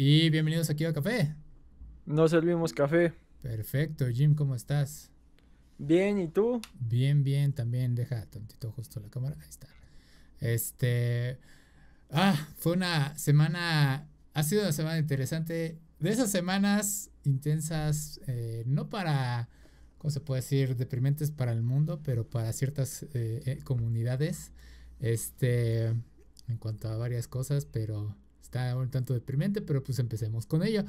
Y bienvenidos aquí a Café. Nos servimos café. Perfecto, Jim, ¿cómo estás? Bien, ¿y tú? Bien, bien, también. Deja tantito justo la cámara. Ahí está. Este. Ah, fue una semana. Ha sido una semana interesante. De esas semanas intensas, eh, no para. ¿Cómo se puede decir? Deprimentes para el mundo, pero para ciertas eh, eh, comunidades. Este. En cuanto a varias cosas, pero está un tanto deprimente, pero pues empecemos con ello.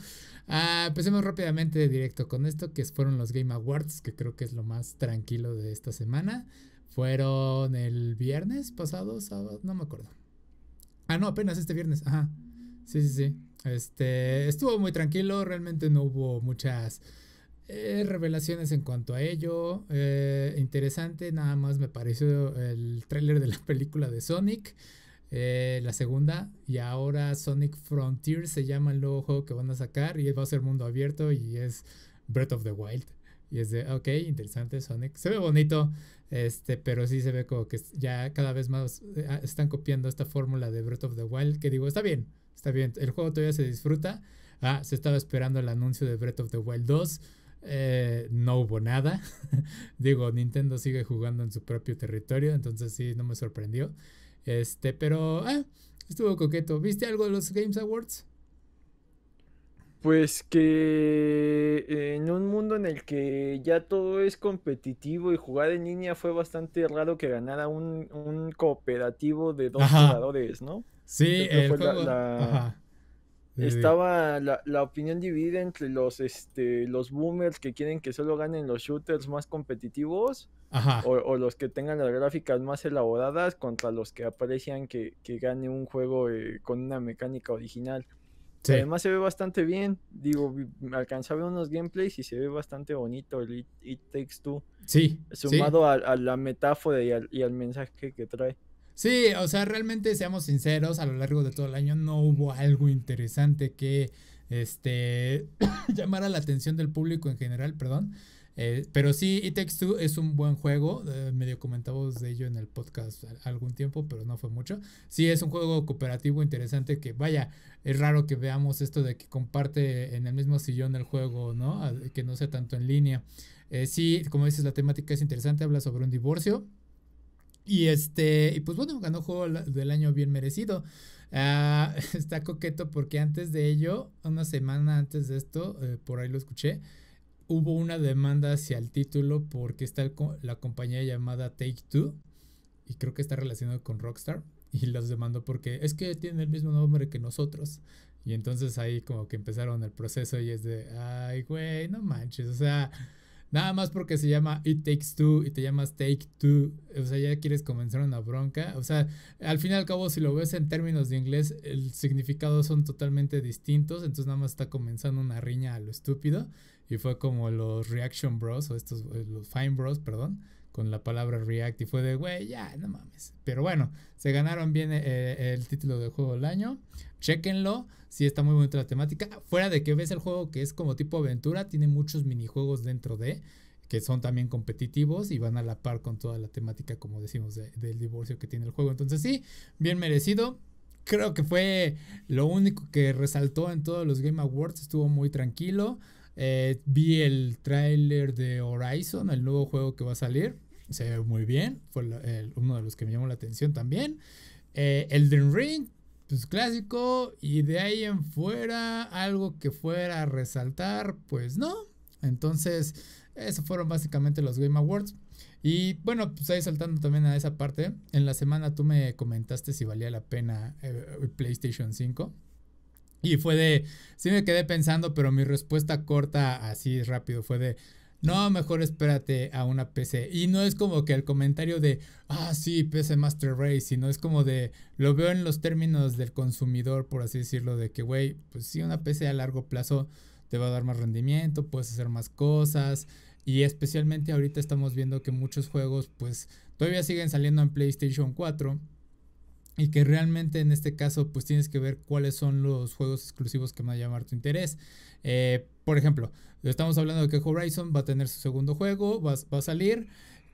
Ah, empecemos rápidamente de directo con esto, que fueron los Game Awards, que creo que es lo más tranquilo de esta semana. Fueron el viernes pasado, sábado, no me acuerdo. Ah, no, apenas este viernes, ajá. Sí, sí, sí. Este, estuvo muy tranquilo, realmente no hubo muchas eh, revelaciones en cuanto a ello. Eh, interesante, nada más me pareció el tráiler de la película de Sonic. Eh, la segunda. Y ahora Sonic Frontier se llama el nuevo juego que van a sacar. Y va a ser mundo abierto. Y es Breath of the Wild. Y es de, ok, interesante Sonic. Se ve bonito. Este, pero sí se ve como que ya cada vez más eh, ah, están copiando esta fórmula de Breath of the Wild. Que digo, está bien, está bien. El juego todavía se disfruta. Ah, se estaba esperando el anuncio de Breath of the Wild 2. Eh, no hubo nada. digo, Nintendo sigue jugando en su propio territorio. Entonces sí, no me sorprendió. Este, pero, ah, estuvo coqueto. ¿Viste algo de los Games Awards? Pues que eh, en un mundo en el que ya todo es competitivo y jugar en línea fue bastante raro que ganara un, cooperativo de dos jugadores, ¿no? Sí, el juego... la, estaba la, opinión dividida entre los, este, los boomers que quieren que solo ganen los shooters más competitivos o, los que tengan las gráficas más elaboradas contra los que aprecian que, que gane un juego eh, con una mecánica original. Además se ve bastante bien, digo, alcanzaba unos gameplays y se ve bastante bonito el It, Takes Two. Sí. Sumado A, la metáfora y al mensaje que trae. Sí, o sea, realmente seamos sinceros, a lo largo de todo el año no hubo algo interesante que este llamara la atención del público en general, perdón. Eh, pero sí, It Takes es un buen juego. Eh, medio comentamos de ello en el podcast algún tiempo, pero no fue mucho. Sí, es un juego cooperativo interesante que, vaya, es raro que veamos esto de que comparte en el mismo sillón el juego, ¿no? que no sea tanto en línea. Eh, sí, como dices, la temática es interesante. Habla sobre un divorcio y este, y pues bueno, ganó juego del año bien merecido. Ah, está coqueto porque antes de ello, una semana antes de esto, eh, por ahí lo escuché, hubo una demanda hacia el título porque está la compañía llamada Take Two y creo que está relacionado con Rockstar y los demandó porque es que tienen el mismo nombre que nosotros. Y entonces ahí como que empezaron el proceso y es de, ay, güey, no manches, o sea Nada más porque se llama It Takes Two y te llamas Take Two. O sea, ya quieres comenzar una bronca. O sea, al fin y al cabo, si lo ves en términos de inglés, el significado son totalmente distintos. Entonces nada más está comenzando una riña a lo estúpido. Y fue como los Reaction Bros, o estos, eh, los Fine Bros, perdón con la palabra React y fue de, güey, ya, no mames. Pero bueno, se ganaron bien eh, eh, el título del juego del año. Chequenlo, sí está muy bonita la temática. Fuera de que ves el juego que es como tipo aventura, tiene muchos minijuegos dentro de que son también competitivos y van a la par con toda la temática, como decimos, del divorcio que tiene el juego. Entonces sí, bien merecido. Creo que fue lo único que resaltó en todos los Game Awards. Estuvo muy tranquilo. Eh, vi el tráiler de Horizon, el nuevo juego que va a salir. Se ve muy bien. Fue uno de los que me llamó la atención también. El eh, Elden Ring, pues clásico. Y de ahí en fuera, algo que fuera a resaltar, pues no. Entonces, esos fueron básicamente los Game Awards. Y bueno, pues ahí saltando también a esa parte, en la semana tú me comentaste si valía la pena eh, El PlayStation 5. Y fue de, sí me quedé pensando, pero mi respuesta corta, así rápido, fue de, no, mejor espérate a una PC. Y no es como que el comentario de, ah, sí, PC Master Race, sino es como de, lo veo en los términos del consumidor, por así decirlo, de que, güey, pues sí, una PC a largo plazo te va a dar más rendimiento, puedes hacer más cosas. Y especialmente ahorita estamos viendo que muchos juegos, pues, todavía siguen saliendo en PlayStation 4 y que realmente en este caso pues tienes que ver cuáles son los juegos exclusivos que van a llamar tu interés. Eh, por ejemplo, estamos hablando de que Horizon va a tener su segundo juego, va, a salir.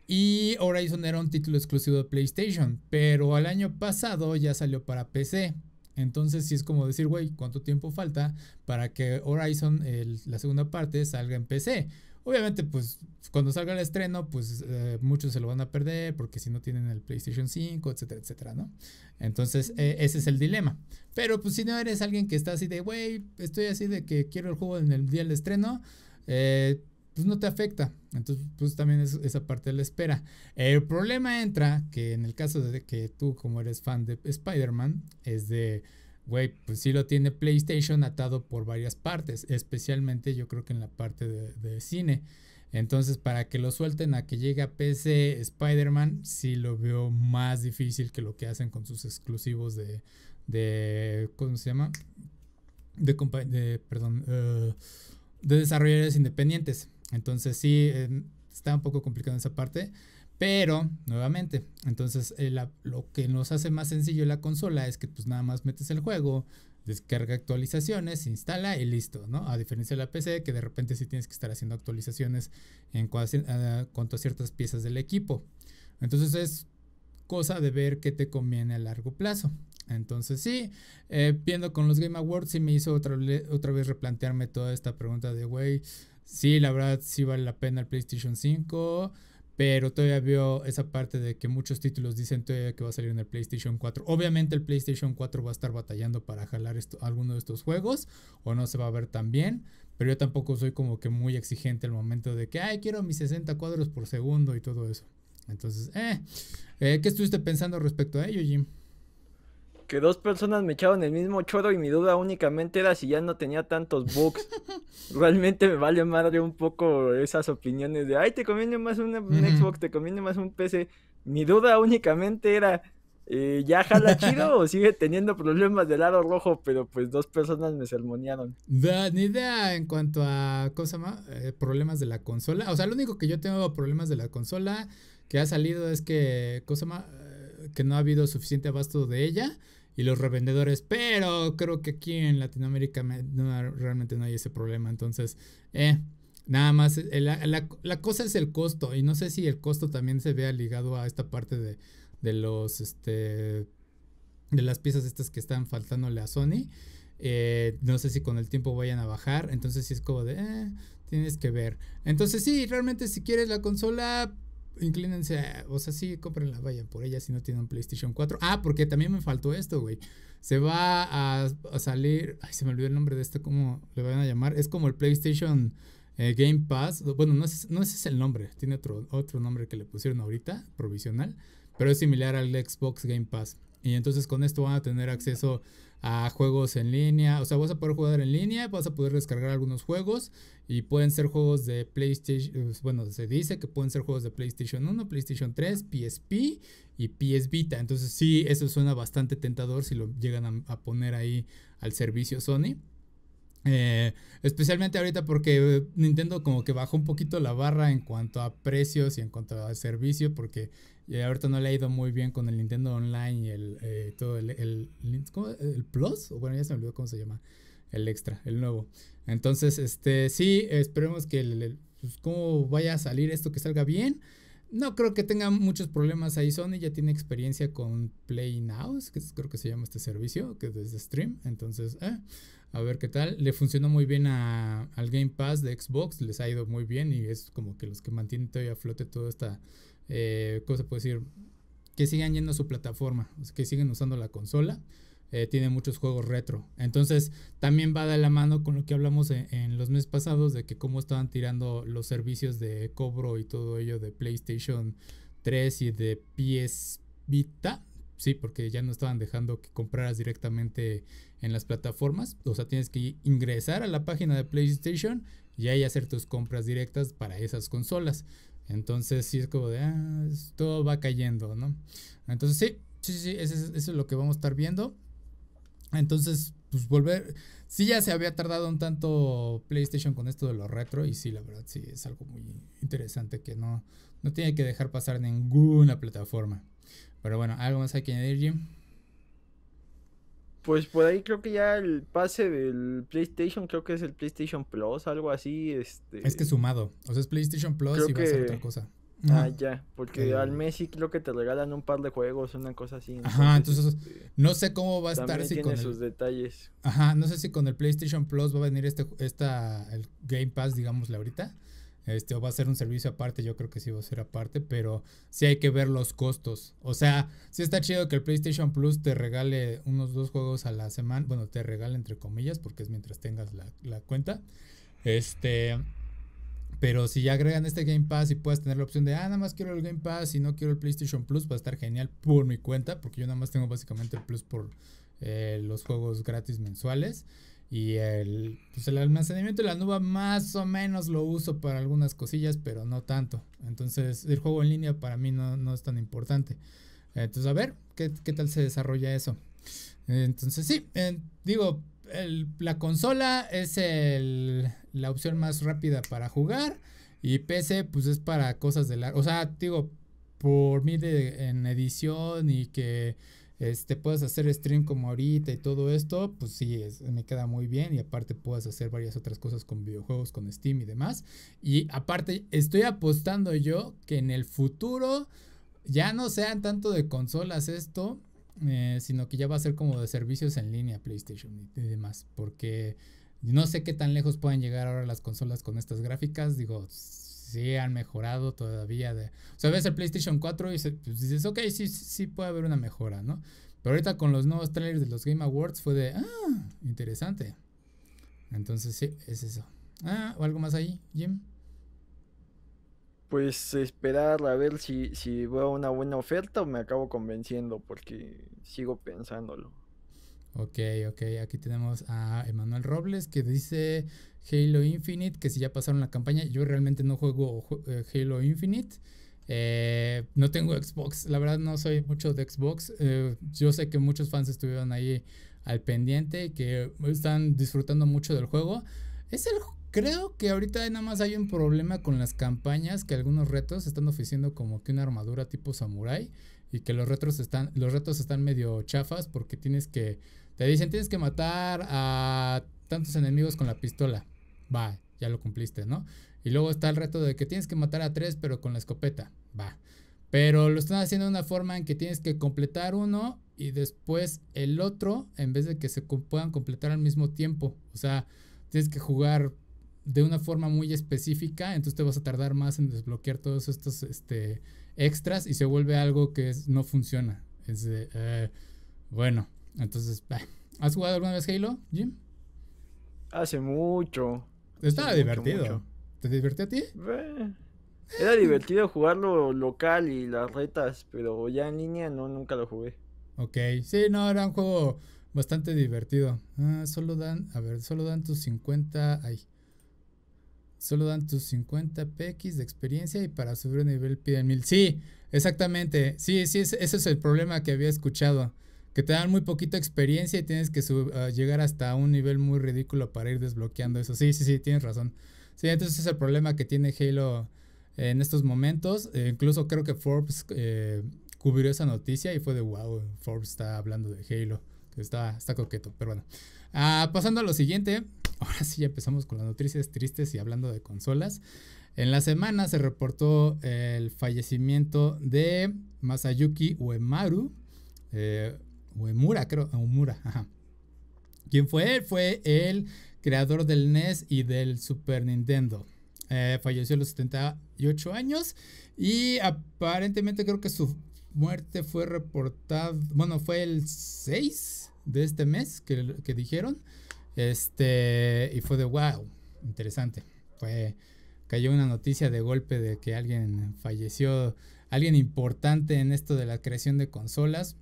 Y Horizon era un título exclusivo de PlayStation, pero al año pasado ya salió para PC. Entonces sí es como decir, güey, ¿cuánto tiempo falta para que Horizon, la segunda parte, salga en PC? Obviamente, pues cuando salga el estreno, pues eh, muchos se lo van a perder porque si no tienen el PlayStation 5, etcétera, etcétera, ¿no? Entonces, e, ese es el dilema. Pero pues si no eres alguien que está así de, wey, estoy así de que quiero el juego en el día del estreno, eh, pues no te afecta. Entonces, pues también es esa parte de la espera. El problema entra que en el caso de que tú como eres fan de Spider-Man, es de güey, pues sí lo tiene PlayStation atado por varias partes, especialmente yo creo que en la parte de, cine. Entonces, para que lo suelten a que llegue a PC Spider-Man, sí lo veo más difícil que lo que hacen con sus exclusivos de. de ¿Cómo se llama? De, de perdón, eh, de desarrolladores independientes. Entonces, sí, eh, está un poco complicado esa parte. Pero, nuevamente, entonces eh, lo que nos hace más sencillo la consola es que pues nada más metes el juego, descarga actualizaciones, instala y listo, ¿no? A diferencia de la PC, que de repente sí tienes que estar haciendo actualizaciones en eh, cuanto a ciertas piezas del equipo. Entonces es cosa de ver qué te conviene a largo plazo. Entonces sí, eh, viendo con los Game Awards sí me hizo otra, otra vez replantearme toda esta pregunta de, güey, sí, la verdad sí vale la pena el PlayStation 5. Pero todavía veo esa parte de que muchos títulos dicen todavía que va a salir en el PlayStation 4. Obviamente el PlayStation 4 va a estar batallando para jalar esto, alguno de estos juegos o no se va a ver tan bien. Pero yo tampoco soy como que muy exigente al momento de que, ay, quiero mis 60 cuadros por segundo y todo eso. Entonces, eh, eh ¿qué estuviste pensando respecto a ello, Jim? que dos personas me echaron el mismo choro y mi duda únicamente era si ya no tenía tantos bugs. Realmente me vale madre un poco esas opiniones de, ay, te conviene más una, un Xbox, te conviene más un PC. Mi duda únicamente era, eh, ¿ya jala chido o sigue teniendo problemas del lado rojo? Pero pues dos personas me sermonearon. ni idea en cuanto a Cosama, eh, problemas de la consola. O sea, lo único que yo tengo problemas de la consola que ha salido es que, Cosama, eh, que no ha habido suficiente abasto de ella y los revendedores, pero creo que aquí en Latinoamérica realmente no hay ese problema. Entonces, eh, nada más, eh, la, cosa es el costo y no sé si el costo también se vea ligado a esta parte de, de los, este, de las piezas estas que están faltándole a Sony. Eh, no sé si con el tiempo vayan a bajar, entonces sí es como de, eh, tienes que ver. Entonces sí, realmente si quieres la consola, inclínense, o sea, sí, la vayan por ella si no tienen PlayStation 4. Ah, porque también me faltó esto, güey. Se va a, salir, ay, se me olvidó el nombre de esto, ¿cómo le van a llamar? Es como el PlayStation eh, Game Pass. Bueno, no es no ese es el nombre, tiene otro, otro nombre que le pusieron ahorita, provisional, pero es similar al Xbox Game Pass. Y entonces con esto van a tener acceso a juegos en línea. O sea, vas a poder jugar en línea, vas a poder descargar algunos juegos. Y pueden ser juegos de PlayStation. Eh, bueno, se dice que pueden ser juegos de PlayStation 1, PlayStation 3, PSP y PS Vita. Entonces sí, eso suena bastante tentador si lo llegan a, poner ahí al servicio Sony. Eh, especialmente ahorita porque Nintendo como que bajó un poquito la barra en cuanto a precios y en cuanto a servicio porque y ahorita no le ha ido muy bien con el Nintendo Online y el, eh, todo el, el, el Plus, bueno, ya se me olvidó cómo se llama, el extra, el nuevo. Entonces, este, sí, esperemos que pues, cómo vaya a salir esto, que salga bien. No creo que tenga muchos problemas ahí. Sony ya tiene experiencia con Play Now, que creo que se llama este servicio, que es de stream. Entonces, eh, a ver qué tal. Le funcionó muy bien a, al Game Pass de Xbox, les ha ido muy bien y es como que los que mantienen todavía a flote toda esta eh, ¿cómo se puede decir? Que sigan yendo a su plataforma, que siguen usando la consola. Eh, tiene muchos juegos retro. Entonces, también va de la mano con lo que hablamos en, los meses pasados de que cómo estaban tirando los servicios de cobro y todo ello de PlayStation 3 y de PS Vita. Sí, porque ya no estaban dejando que compraras directamente en las plataformas. O sea, tienes que ingresar a la página de PlayStation y ahí hacer tus compras directas para esas consolas. Entonces sí es como de, ah, todo va cayendo, ¿no? Entonces sí, sí, sí, eso, eso es lo que vamos a estar viendo. Entonces, pues volver, sí ya se había tardado un tanto PlayStation con esto de los retro y sí, la verdad, sí, es algo muy interesante que no, no tiene que dejar pasar ninguna plataforma. Pero bueno, ¿algo más hay que añadir, Jim? Pues por ahí creo que ya el pase del PlayStation, creo que es el PlayStation Plus, algo así. Este... Es que sumado. O sea, es PlayStation Plus y va a ser otra cosa. Ah, ya, porque al eh, Messi creo que te regalan un par de juegos, una cosa así. Ajá, entonces este, no sé cómo va a estar si con sus detalles. Ajá, no sé si con el PlayStation Plus va a venir este esta el Game Pass, digamos, la ahorita, este, o va a ser un servicio aparte, yo creo que sí va a ser aparte, pero sí hay que ver los costos. O sea, sí está chido que el PlayStation Plus te regale unos dos juegos a la semana. Bueno, te regale entre comillas, porque es mientras tengas la, cuenta. Este. Pero si ya agregan este Game Pass y puedes tener la opción de, ah, nada más quiero el Game Pass y no quiero el PlayStation Plus, va a estar genial por mi cuenta, porque yo nada más tengo básicamente el Plus por eh, los juegos gratis mensuales. Y el, pues, el almacenamiento de la nube más o menos lo uso para algunas cosillas, pero no tanto. Entonces el juego en línea para mí no, es tan importante. Entonces a ver ¿qué, tal se desarrolla eso. Entonces sí, eh, digo, la consola es el, la opción más rápida para jugar y PC pues es para cosas de largo. O sea, digo, por mí en edición y que este, puedes hacer stream como ahorita y todo esto, pues sí, me queda muy bien y aparte puedes hacer varias otras cosas con videojuegos, con Steam y demás. Y aparte, estoy apostando yo que en el futuro ya no sean tanto de consolas esto, eh, sino que ya va a ser como de servicios en línea, PlayStation y demás, porque no sé qué tan lejos pueden llegar ahora las consolas con estas gráficas, digo, sí han mejorado todavía. De, o sea, ves el PlayStation 4 y pues, dices, ok, sí, sí puede haber una mejora, ¿no? Pero ahorita con los nuevos trailers de los Game Awards fue de, ah, interesante. Entonces sí, es eso. Ah, ¿o algo más ahí, Jim? Pues esperar a ver si, si veo una buena oferta o me acabo convenciendo porque sigo pensándolo. Ok, ok, aquí tenemos a Emanuel Robles que dice Halo Infinite, que si ya pasaron la campaña, yo realmente no juego eh, Halo Infinite. Eh, no tengo Xbox, la verdad no soy mucho de Xbox. Eh, yo sé que muchos fans estuvieron ahí al pendiente, que están disfrutando mucho del juego. Es el Creo que ahorita nada más hay un problema con las campañas, que algunos retos están ofreciendo como que una armadura tipo samurai y que los retos están, los retos están medio chafas porque tienes que te dicen, tienes que matar a tantos enemigos con la pistola. Va, ya lo cumpliste, ¿no? Y luego está el reto de que tienes que matar a tres, pero con la escopeta. Va. Pero lo están haciendo de una forma en que tienes que completar uno y después el otro, en vez de que se puedan completar al mismo tiempo. O sea, tienes que jugar de una forma muy específica, entonces te vas a tardar más en desbloquear todos estos este, extras y se vuelve algo que no funciona. Es de, eh, bueno, entonces, ¿has jugado alguna vez Halo, Jim? Hace mucho. Estaba divertido. ¿Te divertí a ti? Eh, era divertido jugarlo local y las retas, pero ya en línea no, nunca lo jugué. Ok, sí, no, era un juego bastante divertido. Ah, solo dan, a ver, solo dan tus 50, ay. Solo dan tus 50 PX de experiencia y para subir un nivel piden mil. Sí, exactamente. Sí, sí, ese es el problema que había escuchado que te dan muy poquita experiencia y tienes que ah, llegar hasta un nivel muy ridículo para ir desbloqueando eso. Sí, sí, sí, tienes razón. Sí, entonces es el problema que tiene Halo en estos momentos. Eh, incluso creo que Forbes eh, cubrió esa noticia y fue de wow, Forbes está hablando de Halo. está, está coqueto, pero bueno. Ah, pasando a lo siguiente. Ahora sí ya empezamos con las noticias tristes y hablando de consolas. En la semana se reportó el fallecimiento de Masayuki Uemaru. Eh, Uemura, creo, Uemura, ajá. ¿Quién fue Fue el creador del NES y del Super Nintendo. Eh, falleció a los 78 años y aparentemente creo que su muerte fue reportada, bueno, fue el 6 de este mes que, que dijeron. Este, y fue de wow, interesante. Fue, cayó una noticia de golpe de que alguien falleció, alguien importante en esto de la creación de consolas.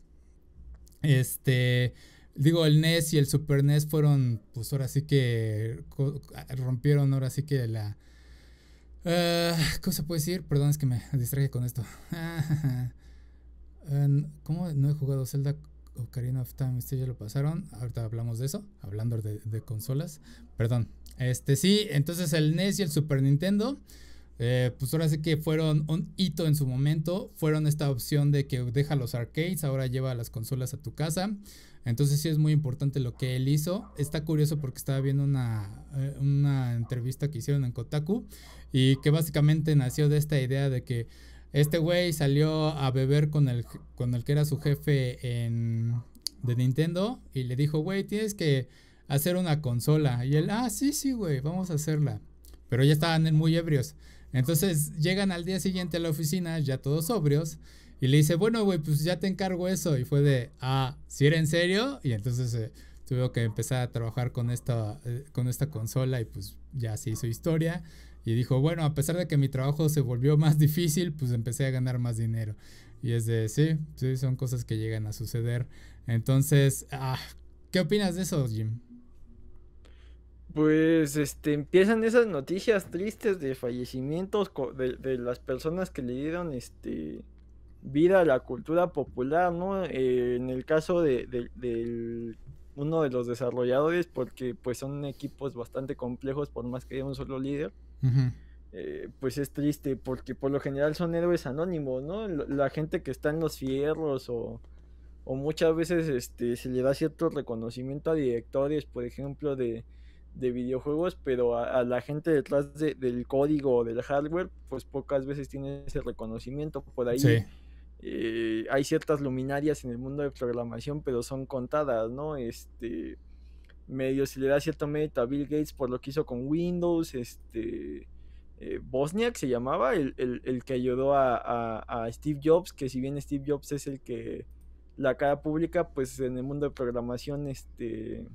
Este, digo, el NES y el Super NES fueron, pues ahora sí que rompieron, ahora sí que la... Ah, ¿Cómo se puede decir? Perdón, es que me distraje con esto. Ah, ¿Cómo no he jugado Zelda Ocarina of Time? Este ya lo pasaron. Ahorita hablamos de eso, hablando de, de consolas. Perdón. Este sí, entonces el NES y el Super Nintendo eh, pues ahora sí que fueron un hito en su momento. Fueron esta opción de que deja los arcades, ahora lleva las consolas a tu casa. Entonces sí es muy importante lo que él hizo. Está curioso porque estaba viendo una, eh, una entrevista que hicieron en Kotaku y que básicamente nació de esta idea de que este güey salió a beber con el, con el que era su jefe en, de Nintendo y le dijo, güey, tienes que hacer una consola. Y él, ah, sí, sí, güey, vamos a hacerla. Pero ya estaban muy ebrios. Entonces llegan al día siguiente a la oficina, ya todos sobrios, y le dice, bueno, güey, pues ya te encargo eso. Y fue de, ah, si era en serio? Y entonces eh, tuve que empezar a trabajar con esta, eh, con esta consola y pues ya se hizo historia. Y dijo, bueno, a pesar de que mi trabajo se volvió más difícil, pues empecé a ganar más dinero. Y es de, sí, sí, son cosas que llegan a suceder. Entonces, ah, ¿qué opinas de eso, Jim? Pues este, empiezan esas noticias tristes de fallecimientos de, las personas que le dieron este, vida a la cultura popular, ¿no? Eh, en el caso de, uno de los desarrolladores, porque pues son equipos bastante complejos por más que haya un solo líder, eh, pues es triste porque por lo general son héroes anónimos, ¿no? La gente que está en los fierros o o muchas veces este, se le da cierto reconocimiento a directores, por ejemplo, de, de videojuegos, pero a, la gente detrás del código o del hardware, pues pocas veces tiene ese reconocimiento. Por ahí eh, hay ciertas luminarias en el mundo de programación, pero son contadas, ¿no? Este medio se le da cierto mérito a Bill Gates por lo que hizo con Windows, este eh, Bosniak se llamaba, el, que ayudó a, Steve Jobs, que si bien Steve Jobs es el que la cara pública, pues en el mundo de programación, este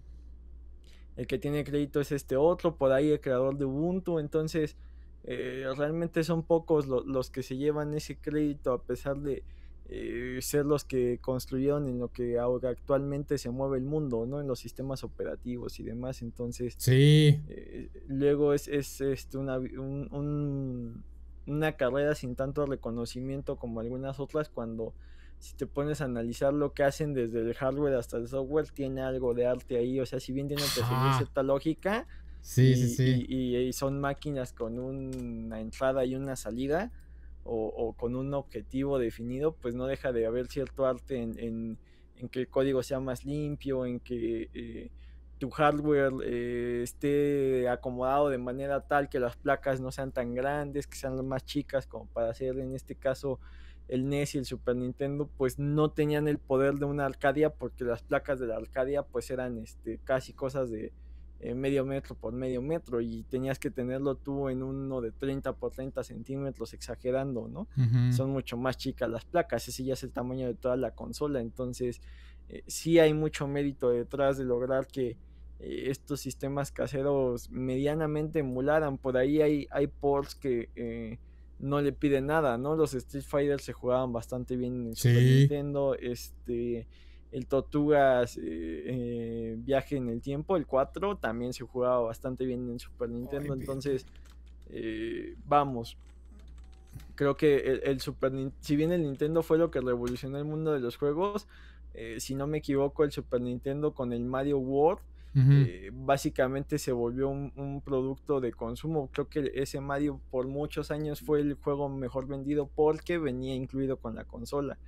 el que tiene crédito es este otro, por ahí el creador de Ubuntu, entonces eh, realmente son pocos los que se llevan ese crédito a pesar de eh, ser los que construyeron en lo que ahora actualmente se mueve el mundo, ¿no? En los sistemas operativos y demás, entonces sí. Eh, luego es, es, este, una, una carrera sin tanto reconocimiento como algunas otras cuando si te pones a analizar lo que hacen desde el hardware hasta el software, tiene algo de arte ahí. O sea, si bien tienen que seguir cierta lógica, sí, y, sí, Y, son máquinas con una entrada y una salida, o, con un objetivo definido, pues no deja de haber cierto arte en, en, que el código sea más limpio, en que eh, tu hardware eh, esté acomodado de manera tal que las placas no sean tan grandes, que sean más chicas, como para hacer en este caso el NES y el Super Nintendo pues no tenían el poder de una Arcadia porque las placas de la Arcadia pues eran este, casi cosas de eh, medio metro por medio metro y tenías que tenerlo tú en uno de 30 por 30 centímetros exagerando, ¿no? Son mucho más chicas las placas, ese ya es el tamaño de toda la consola, entonces eh, sí hay mucho mérito detrás de lograr que eh, estos sistemas caseros medianamente emularan, por ahí hay, hay ports que no le pide nada, ¿no? Los Street Fighter se jugaban bastante bien en Super Nintendo, este, el Tortugas eh, eh, Viaje en el Tiempo, el 4, también se jugaba bastante bien en Super Nintendo, entonces, eh, vamos, creo que el, Super Super si bien el Nintendo fue lo que revolucionó el mundo de los juegos, si no me equivoco, el Super Nintendo con el Mario World eh, básicamente se volvió un, producto de consumo. Creo que ese Mario por muchos años fue el juego mejor vendido porque venía incluido con la consola.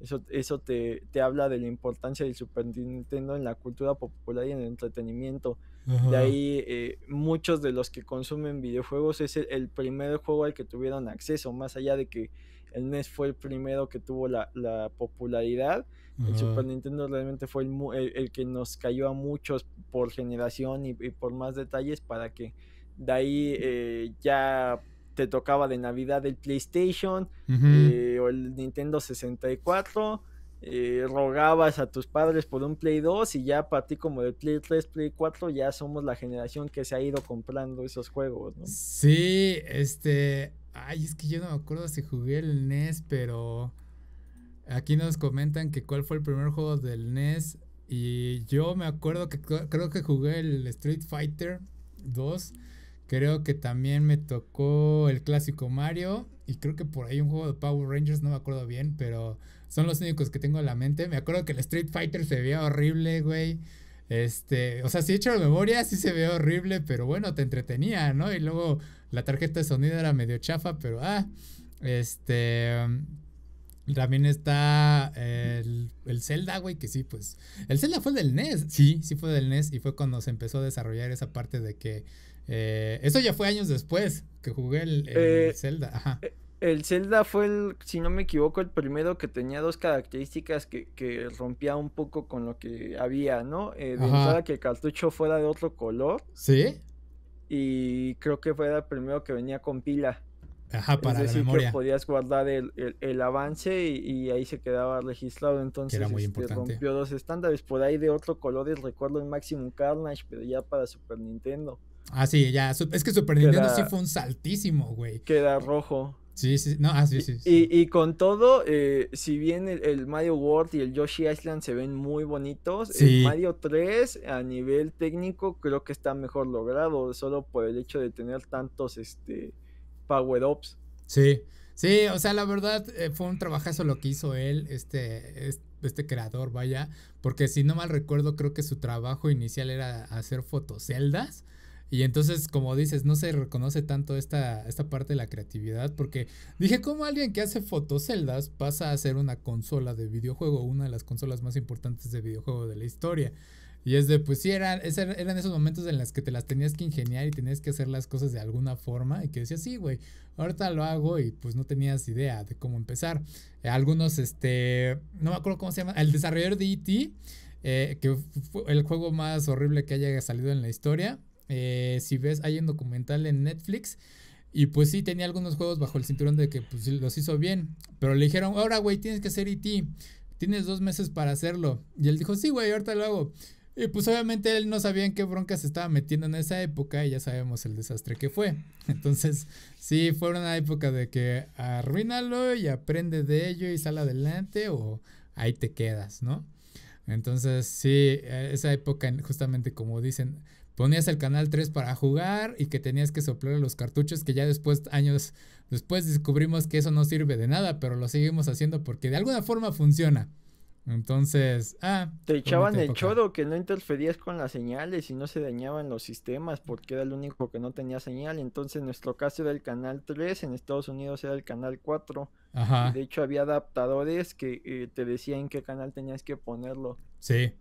Eso, eso te, habla de la importancia del Super Nintendo en la cultura popular y en el entretenimiento. De ahí eh, muchos de los que consumen videojuegos es el, primer juego al que tuvieron acceso, más allá de que el NES fue el primero que tuvo la popularidad el Super Nintendo realmente fue el, que nos cayó a muchos por generación y, por más detalles para que de ahí eh, ya te tocaba de Navidad el PlayStation eh, o el Nintendo 64. Eh, rogabas a tus padres por un Play 2 y ya para ti como de Play 3, Play 4 ya somos la generación que se ha ido comprando esos juegos, ¿no? Sí, este, ay, es que yo no me acuerdo si jugué el NES, pero Aquí nos comentan que cuál fue el primer juego del NES. Y yo me acuerdo que creo que jugué el Street Fighter 2. Creo que también me tocó el clásico Mario. Y creo que por ahí un juego de Power Rangers, no me acuerdo bien, pero son los únicos que tengo en la mente. Me acuerdo que el Street Fighter se veía horrible, güey. Este, o sea, si he hecho la memoria, sí se veía horrible, pero bueno, te entretenía, ¿no? Y luego la tarjeta de sonido era medio chafa, pero ah, este. También está el, el Zelda, güey, que sí, pues. El Zelda fue del NES, sí, sí fue del NES y fue cuando se empezó a desarrollar esa parte de que. Eh, eso ya fue años después que jugué el, eh, Zelda, ajá. Eh, el Zelda fue el, si no me equivoco, el primero que tenía dos características que, que rompía un poco con lo que había, ¿no? Eh, de entrada que el cartucho fuera de otro color. Sí. Y creo que fue el primero que venía con pila. Ajá, para la memoria. podías guardar el, avance y, ahí se quedaba registrado. Entonces era muy este, rompió dos estándares. Por ahí de otro color colores recuerdo el Maximum Carnage, pero ya para Super Nintendo. Ah, sí, ya. Es que Super Nintendo sí fue un saltísimo, güey. Queda rojo. Sí, sí, no, ah, sí, sí. Y, con todo, eh, si bien el, Mario World y el Yoshi Island se ven muy bonitos, el Mario 3 a nivel técnico creo que está mejor logrado, solo por el hecho de tener tantos, este, Power Ops. Sí, sí, o sea, la verdad eh, fue un trabajazo lo que hizo él, este, este, creador, vaya, porque si no mal recuerdo, creo que su trabajo inicial era hacer fotoceldas. Y entonces, como dices, no se reconoce tanto esta, esta parte de la creatividad, porque dije, ¿cómo alguien que hace fotoceldas pasa a ser una consola de videojuego, una de las consolas más importantes de videojuego de la historia? Y es de, pues sí, eran, er, eran esos momentos en los que te las tenías que ingeniar y tenías que hacer las cosas de alguna forma. Y que decías, sí, güey, ahorita lo hago y pues no tenías idea de cómo empezar. Eh, algunos, este, no me acuerdo cómo se llama, el desarrollador de E.T., eh, que fue el juego más horrible que haya salido en la historia. Eh, si ves, hay un documental en Netflix. Y pues sí, tenía algunos juegos bajo el cinturón de que pues, los hizo bien. Pero le dijeron, ahora, güey, tienes que hacer E.T. Tienes dos meses para hacerlo. Y él dijo, sí, güey, ahorita lo hago. Y pues obviamente él no sabía en qué bronca se estaba metiendo en esa época y ya sabemos el desastre que fue. Entonces, sí, fue una época de que arruínalo y aprende de ello y sale adelante o ahí te quedas, ¿no? Entonces, sí, e, esa época justamente como dicen, ponías el canal 3 para jugar y que tenías que soplar los cartuchos que ya después, años después descubrimos que eso no sirve de nada, pero lo seguimos haciendo porque de alguna forma funciona. Entonces, ah. Te pues, echaban el choro que no interferías con las señales y no se dañaban los sistemas porque era el único que no tenía señal. Entonces, en nuestro caso era el canal 3, en Estados Unidos era el canal 4. Ajá. de hecho, había adaptadores que eh, te decían qué canal tenías que ponerlo. Sí.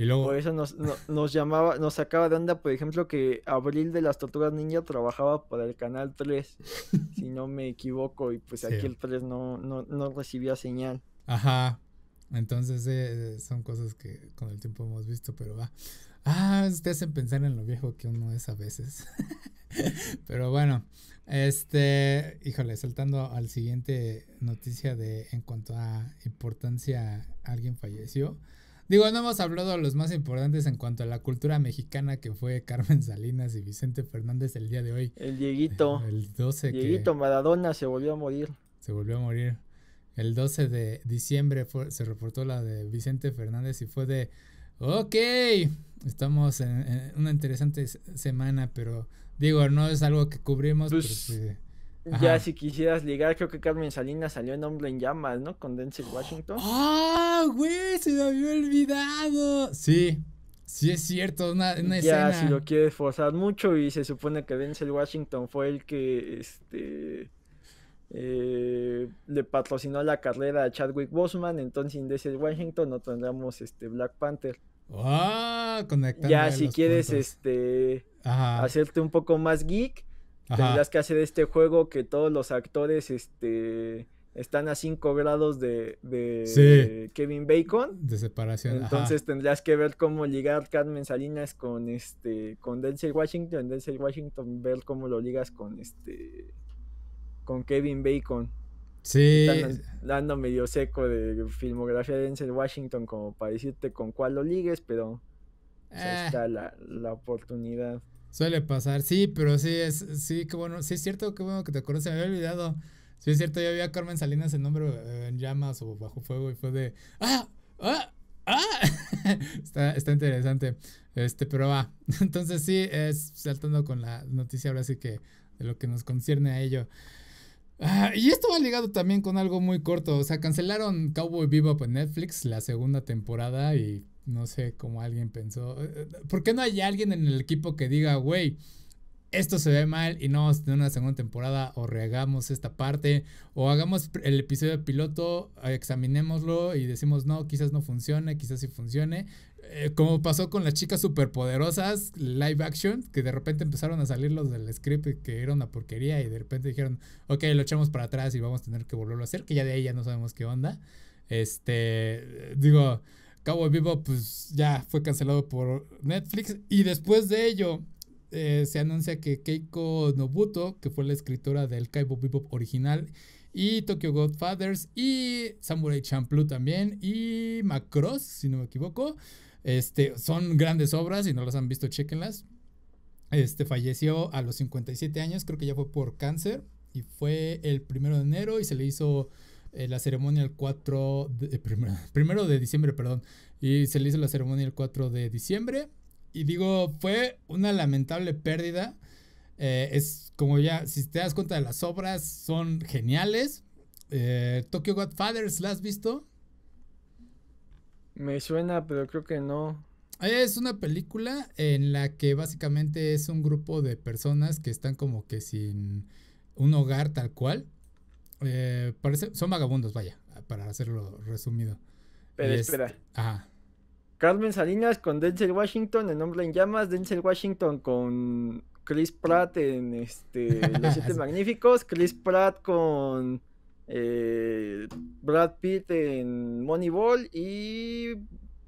Y luego... Por eso nos, nos llamaba, nos sacaba de onda, por ejemplo, que Abril de las Tortugas Ninja trabajaba para el canal 3, si no me equivoco, y pues aquí el 3 no, no, no recibía señal. Ajá, entonces eh, eh, son cosas que con el tiempo hemos visto, pero va. Ah, te hacen pensar en lo viejo que uno es a veces. pero bueno, este, híjole, saltando al siguiente noticia de en cuanto a importancia, alguien falleció. Digo, no hemos hablado de los más importantes en cuanto a la cultura mexicana que fue Carmen Salinas y Vicente Fernández el día de hoy. El Dieguito. El 12. Dieguito Maradona se volvió a morir. Se volvió a morir. El 12 de diciembre se reportó la de Vicente Fernández y fue de, ok, estamos en, una interesante semana, pero digo, no es algo que cubrimos. pero pues, Ya si quisieras ligar, creo que Carmen Salinas salió en Hombre en Llamas, ¿no? Con Denzel Washington. ¡Ah, güey! Se me había olvidado. Sí, Sí, es cierto, una, una ya, si lo quiere forzar mucho y se supone que Denzel Washington fue el que, este, eh, le patrocinó la carrera a Chadwick Boseman, entonces en DC Washington no tendríamos este Black Panther. Ah, Ya si quieres este hacerte un poco más geek, tendrás que hacer este juego que todos los actores este están a 5 grados de, Kevin Bacon. De separación. Entonces tendrías que ver cómo ligar Carmen Salinas con este con Denzel Washington, Denzel Washington ver cómo lo ligas con este con Kevin Bacon. Sí. Están dando medio seco de filmografía de Denzel Washington como para decirte con cuál lo ligues, pero está eh. la, la, oportunidad. Suele pasar, sí, pero sí, es, sí, que bueno, sí es cierto, que bueno que te acuerdes... me había olvidado. Sí es cierto, yo vi a Carmen Salinas en nombre eh, en llamas o bajo fuego y fue de, ¡ah! ¡ah! ¡ah! está, está interesante, este, pero va. entonces sí, es saltando con la noticia ahora sí que de lo que nos concierne a ello. Ah, y esto va ligado también con algo muy corto. O sea, cancelaron Cowboy Bebop en Netflix la segunda temporada y no sé cómo alguien pensó. Eh, eh, ¿Por qué no hay alguien en el equipo que diga, güey, esto se ve mal y no vamos a tener una segunda temporada o rehagamos esta parte o hagamos el episodio de piloto, eh, examinémoslo y decimos no, quizás no funcione, quizás sí funcione. Eh, como pasó con las chicas superpoderosas, live action, que de repente empezaron a salir los del script que era una porquería y de repente dijeron, ok, lo echamos para atrás y vamos a tener que volverlo a hacer, que ya de ahí ya no sabemos qué onda. Este, digo, Cabo Vivo pues ya fue cancelado por Netflix y después de ello eh, se anuncia que Keiko Nobuto, que fue la escritora del Kaibo Bebop original, y Tokyo Godfathers, y Samurai Champloo también, y Macross, si no me equivoco, este, son grandes obras, si no las han visto, chequenlas. Este, falleció a los 57 años, creo que ya fue por cáncer, y fue el primero de enero y se le hizo eh, la ceremonia el 4 de, eh, de diciembre, perdón, y se le hizo la ceremonia el 4 de diciembre. Y digo, fue una lamentable pérdida. Eh, es como ya, si te das cuenta de las obras, son geniales. Eh, Tokyo Godfathers, ¿la has visto? Me suena, pero creo que no. Es una película en la que básicamente es un grupo de personas que están como que sin un hogar tal cual. Eh, parece, son vagabundos, vaya, para hacerlo resumido. Pero espera. Ajá. Carmen Salinas con Denzel Washington en Hombre en Llamas, Denzel Washington con Chris Pratt en este Los Siete Magníficos, Chris Pratt con eh, Brad Pitt en Moneyball y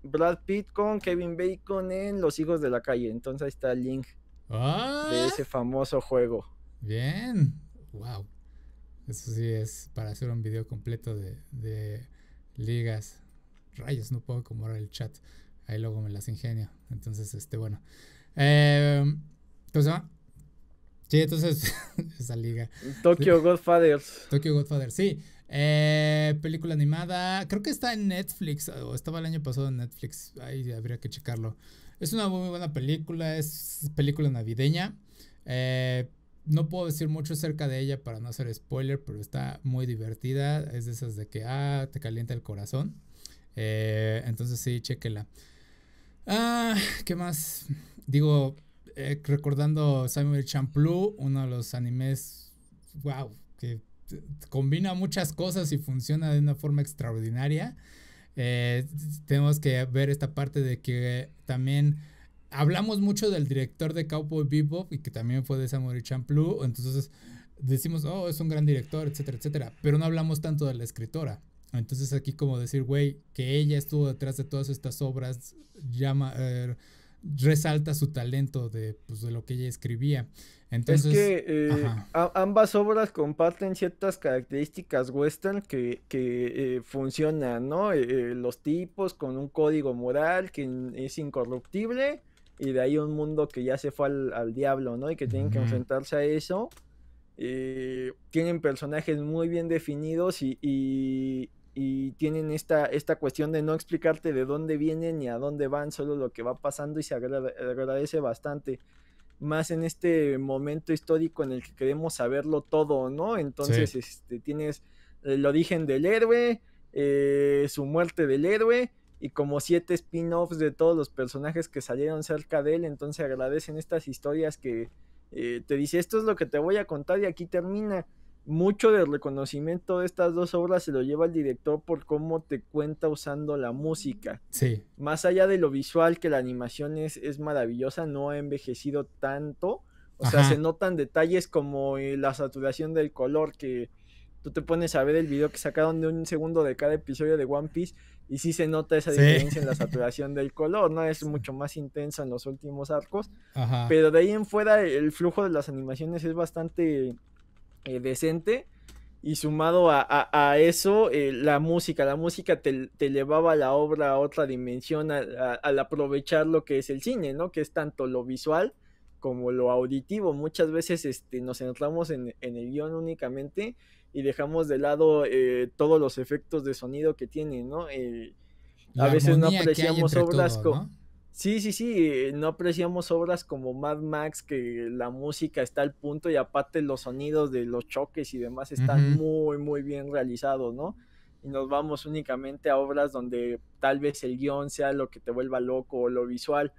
Brad Pitt con Kevin Bacon en Los Hijos de la Calle. Entonces ahí está el link de ah. ese famoso juego. Bien, wow. Eso sí es para hacer un video completo de ligas rayos, no puedo acomodar el chat. Ahí luego me las ingenio. Entonces, este, bueno. Eh, em, entonces, sí, entonces, esa liga. Tokyo Godfathers. Tokyo Godfathers, sí. Eh, película animada. Creo que está en Netflix. O estaba el año pasado en Netflix. Ahí habría que checarlo. Es una muy buena película. Es película navideña. Eh, no puedo decir mucho acerca de ella para no hacer spoiler, pero está muy divertida. Es de esas de que, ah, te calienta el corazón. Eh, entonces sí, chequela. Ah, ¿qué más? Digo, eh, recordando Samuel Champloo, uno de los animes, wow, que combina muchas cosas y funciona de una forma extraordinaria. Eh, tenemos que ver esta parte de que también hablamos mucho del director de Cowboy Bebop y que también fue de Samuel Champloo, entonces decimos, oh, es un gran director, etcétera, etcétera, pero no hablamos tanto de la escritora. Entonces aquí como decir, güey, que ella estuvo detrás de todas estas obras, llama, eh, resalta su talento de, pues, de, lo que ella escribía. Entonces, es que eh, ambas obras comparten ciertas características western que, eh, funcionan, ¿no? los tipos con un código moral que es incorruptible y de ahí un mundo que ya se fue al, diablo, ¿no? Y que tienen que enfrentarse a eso. tienen personajes muy bien definidos y, y tienen esta, esta cuestión de no explicarte de dónde vienen ni a dónde van, solo lo que va pasando y se agradece bastante. Más en este momento histórico en el que queremos saberlo todo, ¿no? Entonces, este, tienes el origen del héroe, eh, su muerte del héroe y como siete spin-offs de todos los personajes que salieron cerca de él. Entonces agradecen estas historias que eh, te dice esto es lo que te voy a contar y aquí termina. Mucho del reconocimiento de estas dos obras se lo lleva el director por cómo te cuenta usando la música. Sí. Más allá de lo visual, que la animación es, maravillosa, no ha envejecido tanto. O sea, se notan detalles como eh, la saturación del color, que tú te pones a ver el video que sacaron de un segundo de cada episodio de One Piece y sí se nota esa diferencia en la saturación del color, ¿no? Es mucho más intensa en los últimos arcos. Pero de ahí en fuera el flujo de las animaciones es bastante eh, decente. Y sumado a, eso, eh, la música, la música te, te, elevaba la obra a otra dimensión al, a, aprovechar lo que es el cine, ¿no? Que es tanto lo visual como lo auditivo. Muchas veces este, nos centramos en, en el guión únicamente y dejamos de lado eh, todos los efectos de sonido que tiene, ¿no? a veces no apreciamos obras como... Sí, sí, sí, eh, no apreciamos obras como Mad Max, que la música está al punto y aparte los sonidos de los choques y demás están muy, muy bien realizados, ¿no? Y nos vamos únicamente a obras donde tal vez el guión sea lo que te vuelva loco o lo visual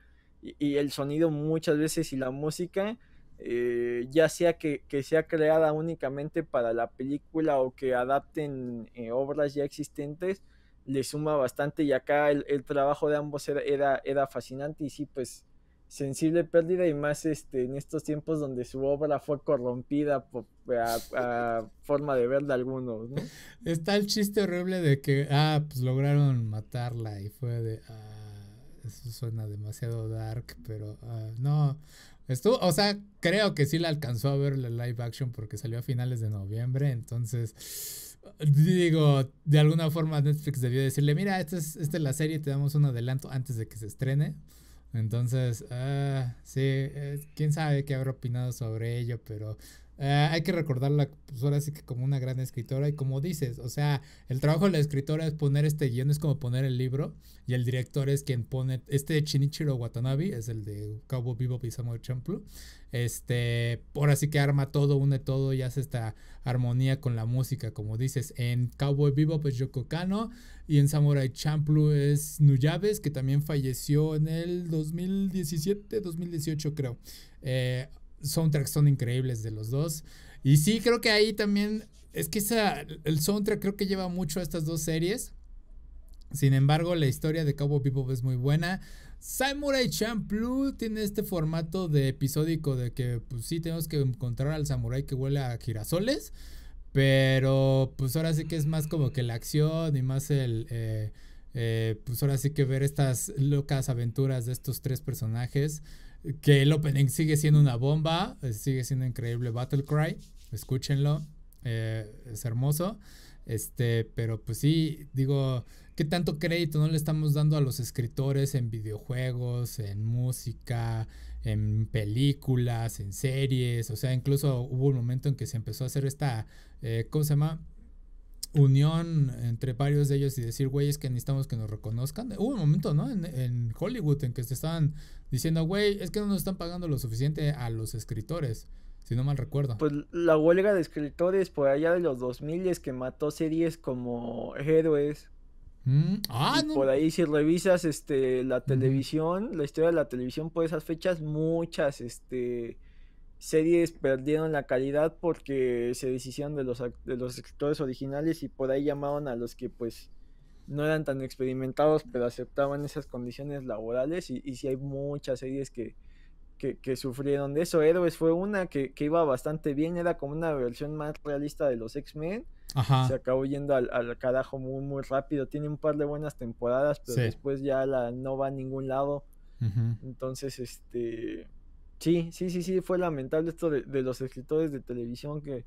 y, el sonido muchas veces y la música, eh, ya sea que, sea creada únicamente para la película o que adapten eh, obras ya existentes, le suma bastante y acá el, trabajo de ambos era, era, fascinante y sí, pues sensible pérdida y más este, en estos tiempos donde su obra fue corrompida por a, forma de ver de algunos. ¿no? Está el chiste horrible de que, ah, pues lograron matarla y fue de, ah, eso suena demasiado dark, pero ah, no, Estuvo, o sea, creo que sí la alcanzó a ver la live action porque salió a finales de noviembre, entonces Digo, de alguna forma Netflix debió decirle, mira, esta es, esta la serie, te damos un adelanto antes de que se estrene. Entonces, ah, sí, eh, quién sabe qué habrá opinado sobre ello, pero eh, hay que recordarla, pues ahora sí que como una gran escritora y como dices, o sea, el trabajo de la escritora es poner este guión, es como poner el libro y el director es quien pone, este de Chinichiro Watanabe es el de Cowboy Bebop y Samurai Champloo, este, ahora sí que arma todo, une todo y hace esta armonía con la música, como dices, en Cowboy Bebop es Yoko Kano y en Samurai Champloo es Nuyaves, que también falleció en el 2017, 2018 creo. Eh, soundtracks son increíbles de los dos. Y sí, creo que ahí también, es que esa, el soundtrack creo que lleva mucho a estas dos series. Sin embargo, la historia de Cowboy Bebop es muy buena. Samurai Champloo tiene este formato de episódico de que pues sí tenemos que encontrar al samurai que huele a girasoles, pero pues ahora sí que es más como que la acción y más el... Eh, eh, pues ahora sí que ver estas locas aventuras de estos tres personajes que el opening sigue siendo una bomba, eh, sigue siendo increíble Battle Cry, escúchenlo, eh, es hermoso. Este, pero pues sí, digo, ¿qué tanto crédito no le estamos dando a los escritores en videojuegos, en música, en películas, en series? O sea, incluso hubo un momento en que se empezó a hacer esta, eh, ¿cómo se llama? unión entre varios de ellos y decir, güey, es que necesitamos que nos reconozcan. Hubo un momento, ¿no? En, Hollywood en que se estaban diciendo, güey, es que no nos están pagando lo suficiente a los escritores, si no mal recuerdo. Pues la huelga de escritores por allá de los 2000 es que mató series como Héroes. Mm, ah, no. Por ahí si revisas este la televisión, la historia de la televisión por esas fechas, muchas este series perdieron la calidad porque se deshicieron de los, de los escritores originales y por ahí llamaban a los que pues no eran tan experimentados pero aceptaban esas condiciones laborales y, y sí hay muchas series que, sufrieron de eso. Héroes fue una que, iba bastante bien, era como una versión más realista de los X-Men. Se acabó yendo al, carajo muy, muy rápido. Tiene un par de buenas temporadas, pero después ya la, no va a ningún lado. Entonces, este Sí, sí, sí, sí, fue lamentable esto de, de los escritores de televisión que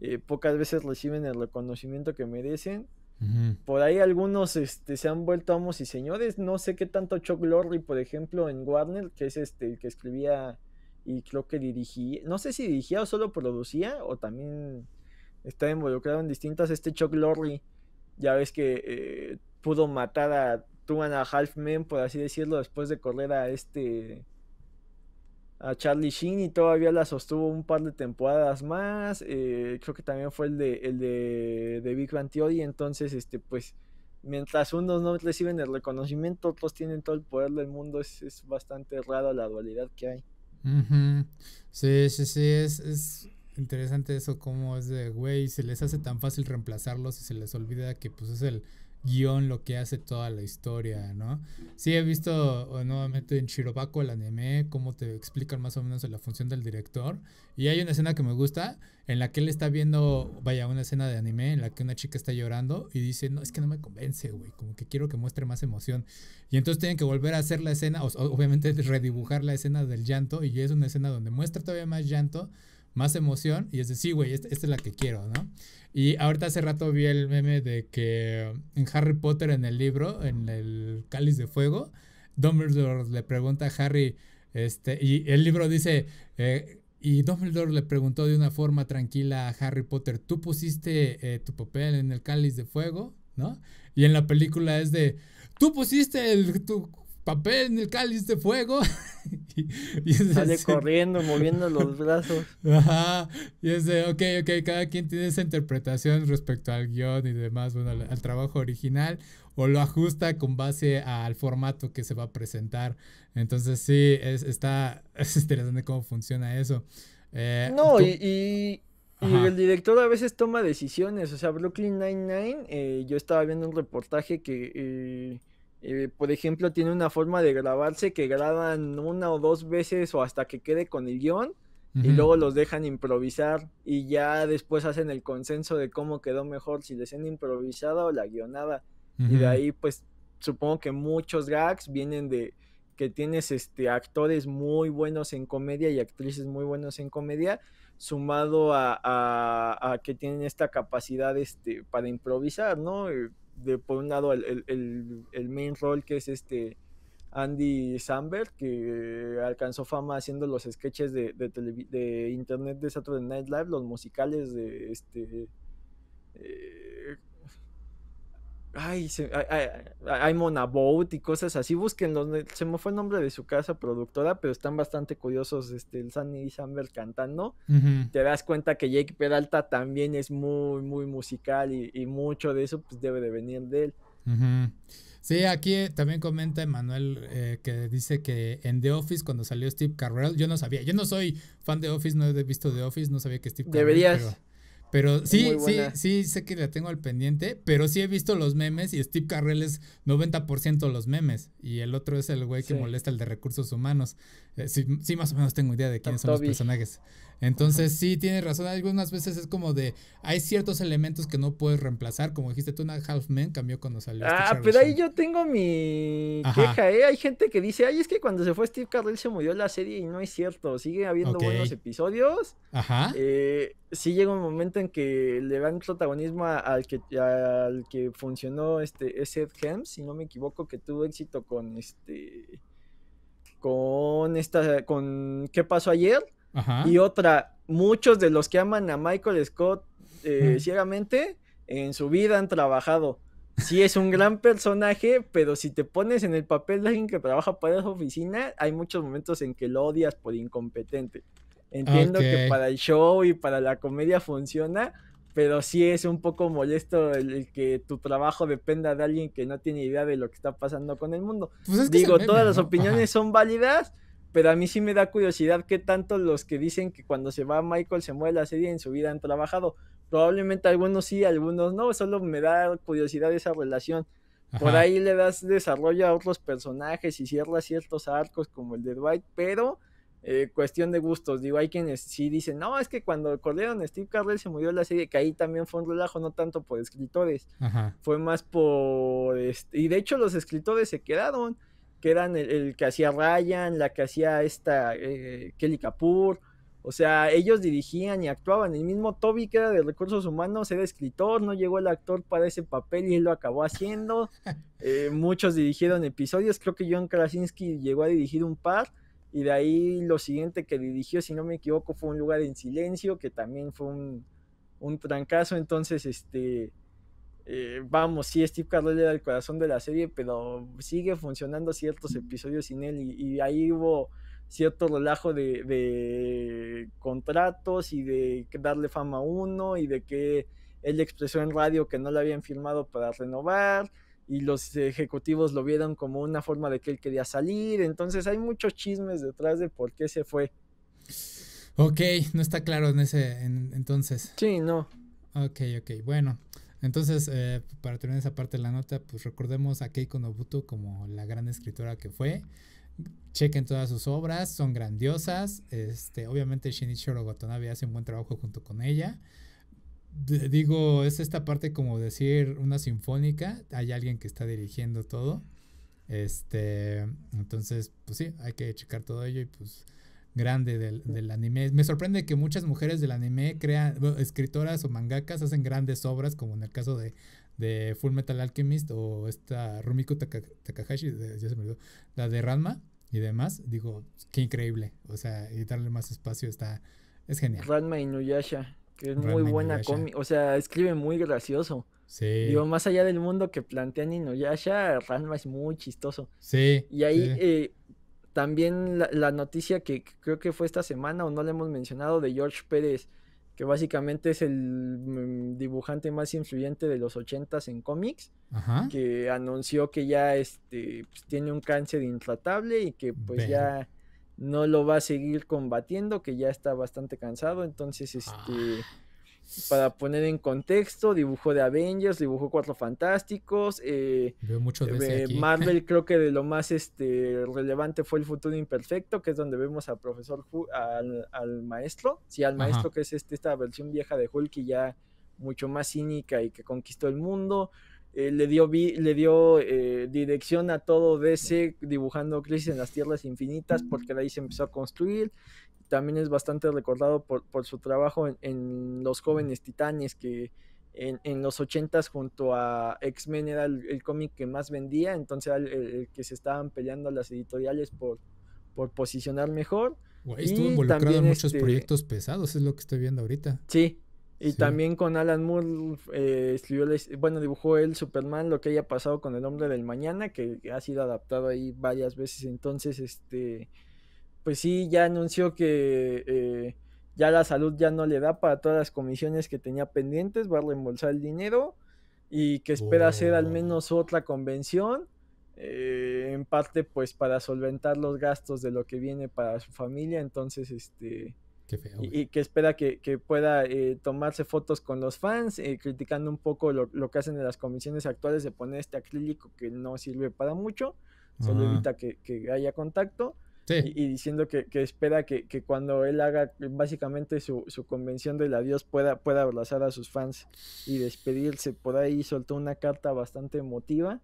eh, pocas veces reciben el reconocimiento que merecen. Por ahí algunos este, se han vuelto amos y señores. No sé qué tanto Chuck Lorre, por ejemplo, en Warner, que es este el que escribía y creo que dirigía, no sé si dirigía o solo producía o también está involucrado en distintas. Este Chuck Lorre, ya ves que eh, pudo matar a Truman a Halfman, por así decirlo, después de correr a este a Charlie Sheen y todavía la sostuvo un par de temporadas más. Eh, creo que también fue el de, el de, de, Big Bang Theory. Entonces, este, pues, mientras unos no reciben el reconocimiento, otros tienen todo el poder del mundo. Es, bastante raro la dualidad que hay. Sí, sí, sí, es, es interesante eso, cómo es de, güey, se les hace tan fácil reemplazarlos y se les olvida que pues es el guión lo que hace toda la historia, ¿no? Sí, he visto nuevamente en Shirobako el anime, cómo te explican más o menos la función del director. Y hay una escena que me gusta, en la que él está viendo, vaya, una escena de anime, en la que una chica está llorando y dice, no, es que no me convence, güey, como que quiero que muestre más emoción. Y entonces tienen que volver a hacer la escena, o, obviamente redibujar la escena del llanto, y es una escena donde muestra todavía más llanto más emoción y es de, sí, güey, este, esta, es la que quiero, ¿no? Y ahorita hace rato vi el meme de que en Harry Potter, en el libro, en el Cáliz de Fuego, Dumbledore le pregunta a Harry, este, y el libro dice, eh, y Dumbledore le preguntó de una forma tranquila a Harry Potter, ¿tú pusiste eh, tu papel en el Cáliz de Fuego? ¿No? Y en la película es de, tú pusiste el, tu papel en el cáliz de fuego. y, Sale corriendo, moviendo los brazos. Ajá. Y es de, ok, ok, cada quien tiene esa interpretación respecto al guión y demás, bueno, al, trabajo original, o lo ajusta con base al formato que se va a presentar. Entonces, sí, es, está, es interesante cómo funciona eso. Eh, no, y... y... el director a veces toma decisiones, o sea, Brooklyn Nine-Nine, eh, yo estaba viendo un reportaje que eh, eh, por ejemplo, tiene una forma de grabarse que graban una o dos veces o hasta que quede con el guión y luego los dejan improvisar y ya después hacen el consenso de cómo quedó mejor, si les improvisada o la guionada. Y de ahí, pues, supongo que muchos gags vienen de que tienes este, actores muy buenos en comedia y actrices muy buenos en comedia, sumado a, que tienen esta capacidad este, para improvisar, ¿no? por un lado el, main role que es este Andy Samberg, que alcanzó fama haciendo los sketches de, de, de internet de Saturday Night Live, los musicales de este eh, Ay, se, hay, Boat y cosas así. Busquen Se me fue el nombre de su casa productora, pero están bastante curiosos. Este, el Sunny y samuel cantando. Te das cuenta que Jake Peralta también es muy, muy musical y, mucho de eso pues debe de venir de él. Sí, aquí eh, también comenta Emanuel eh, que dice que en The Office cuando salió Steve Carrell, yo no sabía, yo no soy fan de Office, no he visto The Office, no sabía que Steve Carrell. Deberías. Pero sí, sí, sí, sé que la tengo al pendiente, pero sí he visto los memes y Steve Carrell es 90% los memes y el otro es el güey que molesta el de recursos humanos. Eh, sí, más o menos tengo idea de quiénes son los personajes. Entonces, sí, tienes razón. Algunas veces es como de. Hay ciertos elementos que no puedes reemplazar. Como dijiste tú, una Half-Man cambió cuando salió. Este ah, pero ahí yo tengo mi queja, ¿eh? Hay gente que dice, ay, es que cuando se fue Steve Carell se murió la serie y no es cierto. Sigue habiendo buenos episodios. Ajá. Eh, sí llega un momento en que le dan protagonismo al que, al que funcionó este, ese Hems, si no me equivoco, que tuvo éxito con este con esta, con qué pasó ayer y otra, muchos de los que aman a Michael Scott eh, mm. ciegamente en su vida han trabajado. Sí es un gran personaje, pero si te pones en el papel de alguien que trabaja para esa oficina, hay muchos momentos en que lo odias por incompetente. Entiendo que para el show y para la comedia funciona, pero sí es un poco molesto el, que tu trabajo dependa de alguien que no tiene idea de lo que está pasando con el mundo. Pues Digo, todas las opiniones son válidas, pero a mí sí me da curiosidad qué tanto los que dicen que cuando se va Michael se mueve la serie en su vida han trabajado. Probablemente algunos sí, algunos no, solo me da curiosidad esa relación. Por ahí le das desarrollo a otros personajes y cierras ciertos arcos como el de Dwight, pero eh, cuestión de gustos. Digo, hay quienes sí dicen, no, es que cuando recordaron Steve Carrell se murió la serie, que ahí también fue un relajo, no tanto por escritores, fue más por... Este, y de hecho los escritores se quedaron, que eran el, que hacía Ryan, la que hacía esta eh, Kelly Kapoor, o sea, ellos dirigían y actuaban. El mismo Toby, que era de recursos humanos, era escritor, no llegó el actor para ese papel y él lo acabó haciendo. Eh, muchos dirigieron episodios, creo que John Krasinski llegó a dirigir un par y de ahí lo siguiente que dirigió, si no me equivoco, fue un lugar en silencio, que también fue un, un trancazo. Entonces, este, eh, vamos, sí, Steve Carroll era el corazón de la serie, pero sigue funcionando ciertos episodios sin él. Y, ahí hubo cierto relajo de, de, contratos y de darle fama a uno y de que él expresó en radio que no lo habían firmado para renovar y los ejecutivos lo vieron como una forma de que él quería salir. Entonces hay muchos chismes detrás de por qué se fue. Ok, no está claro en ese entonces. Sí, no. Ok, ok, bueno. Entonces, eh, para terminar esa parte de la nota, pues recordemos a Keiko Nobuto como la gran escritora que fue chequen todas sus obras, son grandiosas. Este, obviamente Shinichiro Watanabe hace un buen trabajo junto con ella digo, es esta parte como decir una sinfónica, hay alguien que está dirigiendo todo. Este, entonces, pues sí, hay que checar todo ello y pues grande del, del, anime. Me sorprende que muchas mujeres del anime crean, escritoras o mangakas hacen grandes obras, como en el caso de, de Full Metal Alchemist o esta Rumiko Takahashi, ya se me olvidó, la de Ranma y demás. Digo, qué increíble. O sea, y darle más espacio está, es genial. Ranma Inuyasha. Que es muy buena cómica. O sea, escribe muy gracioso. Sí. Digo, más allá del mundo que plantean Yasha, Ranma es muy chistoso. Sí. Y ahí eh, también la, noticia que creo que fue esta semana, o no la hemos mencionado, de George Pérez, que básicamente es el mm, dibujante más influyente de los ochentas en cómics, que anunció que ya este, pues, tiene un cáncer intratable y que pues ya no lo va a seguir combatiendo, que ya está bastante cansado. Entonces, este, ah. para poner en contexto, dibujó de Avengers, dibujó Cuatro Fantásticos. Eh, Veo de eh, Marvel creo que de lo más este, relevante fue El Futuro Imperfecto, que es donde vemos al Profesor al, maestro, sí, al maestro que es este, esta versión vieja de Hulk y ya mucho más cínica y que conquistó el mundo. Eh, le dio, le dio eh, dirección a todo DC dibujando Crisis en las Tierras Infinitas porque de ahí se empezó a construir. También es bastante recordado por, por su trabajo en, Los Jóvenes Titanes, que en, los 80s junto a X-Men era el, cómic que más vendía, entonces era el, que se estaban peleando las editoriales por, por posicionar mejor. estuvo involucrado en muchos este, proyectos pesados, es lo que estoy viendo ahorita. Sí, y también con Alan Moore eh, escribió, bueno, dibujó él Superman, lo que haya pasado con el hombre del mañana, que ha sido adaptado ahí varias veces. Entonces, este, pues sí, ya anunció que eh, ya la salud ya no le da para todas las comisiones que tenía pendientes, va a reembolsar el dinero y que espera hacer al oh. menos otra convención. Eh, en parte pues para solventar los gastos de lo que viene para su familia entonces este y, que espera que, pueda eh, tomarse fotos con los fans, eh, criticando un poco lo, lo, que hacen en las comisiones actuales de poner este acrílico que no sirve para mucho, solo evita que, haya contacto. Y, diciendo que, espera que, cuando él haga eh, básicamente su, convención de adiós pueda, pueda abrazar a sus fans y despedirse. Por ahí soltó una carta bastante emotiva.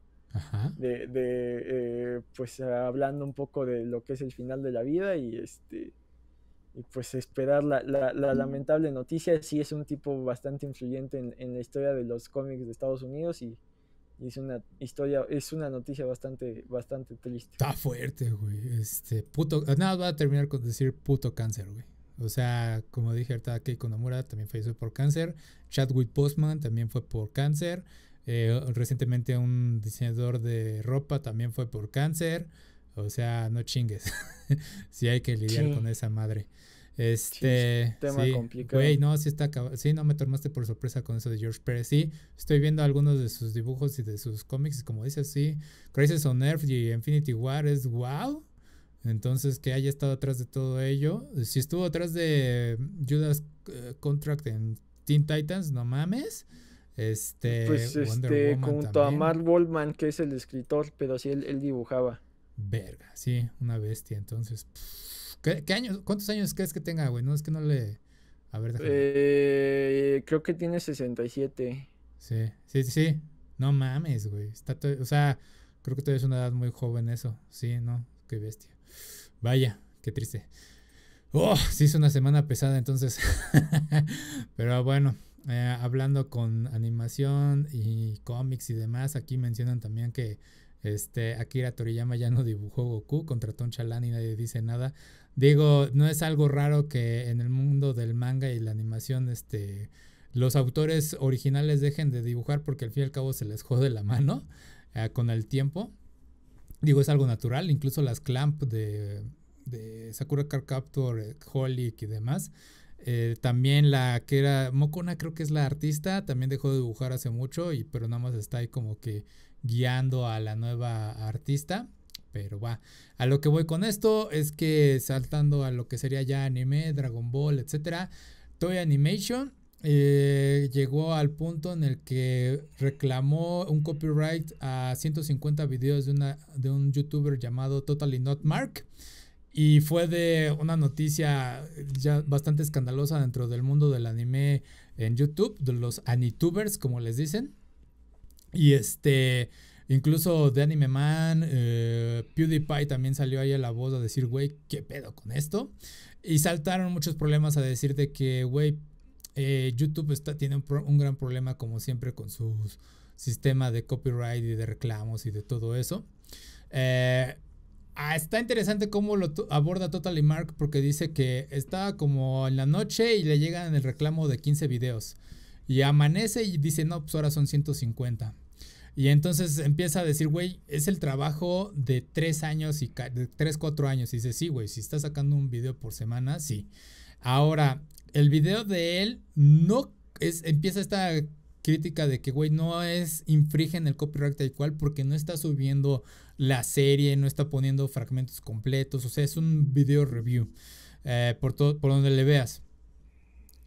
de, pues hablando un poco de lo que es el final de la vida y este y pues esperar la, lamentable noticia. Sí es un tipo bastante influyente en, la historia de los cómics de Estados Unidos y, es una historia, es una noticia bastante, bastante triste. Está fuerte, güey. Este, puto, nada, va a terminar con decir puto cáncer, güey. O sea, como dije ahorita, Keiko Nomura también falleció por cáncer. Chadwick Postman también fue por cáncer. Eh, recientemente un diseñador de ropa también fue por cáncer. O sea, no chingues. si hay que lidiar con esa madre. Este. tema complicado. no, sí está Sí, no me tomaste por sorpresa con eso de George Pérez. Sí, estoy viendo algunos de sus dibujos y de sus cómics. como dice así, Crisis on Earth y Infinity War es wow. Entonces, que haya estado atrás de todo ello. Si estuvo atrás de Judas eh, Contract en Teen Titans, no mames. Este. Pues este, junto a Mark Goldman, que es el escritor, pero sí él, él dibujaba. Verga, sí, una bestia. Entonces, ¿qué, años, ¿cuántos años crees que tenga, güey? No, es que no le. A ver, eh, creo que tiene 67. Sí, sí, sí. No mames, güey. o sea, creo que todavía es una edad muy joven eso. Sí, no, qué bestia. Vaya, qué triste. Oh, sí, es una semana pesada entonces. Pero bueno, eh, hablando con animación y cómics y demás, aquí mencionan también que este, Akira Toriyama ya no dibujó Goku, Contra Ton chalán y nadie dice nada. Digo, no es algo raro que en el mundo del manga y la animación, este, los autores originales dejen de dibujar porque al fin y al cabo se les jode la mano eh, con el tiempo. Digo, es algo natural, incluso las clamp de, de Sakura Car Captor, eh, Holly y demás. Eh, también la que era Mokona, creo que es la artista, también dejó de dibujar hace mucho, y, pero nada más está ahí como que guiando a la nueva artista. Pero va, a lo que voy con esto es que saltando a lo que sería ya anime, Dragon Ball, etcétera, Toy Animation eh, llegó al punto en el que reclamó un copyright a 150 videos de, una, de un youtuber llamado Totally Not Mark. Y fue de una noticia ya bastante escandalosa dentro del mundo del anime en YouTube, de los anitubers, como les dicen. Y este, incluso de Anime Man, eh, PewDiePie también salió ahí a la voz a decir, güey, ¿qué pedo con esto? Y saltaron muchos problemas a de que, güey, eh, YouTube está, tiene un, gran problema como siempre con su sistema de copyright y de reclamos y de todo eso. Eh, ah, está interesante cómo lo aborda Totally Mark porque dice que está como en la noche y le llegan el reclamo de 15 videos. Y amanece y dice, no, pues ahora son 150. Y entonces empieza a decir, güey, es el trabajo de tres años y de tres, cuatro años. Y dice, sí, güey, si está sacando un video por semana, sí. Ahora, el video de él no es, empieza esta crítica de que, güey, no es, en el copyright tal cual porque no está subiendo la serie, no está poniendo fragmentos completos. O sea, es un video review eh, por, todo, por donde le veas.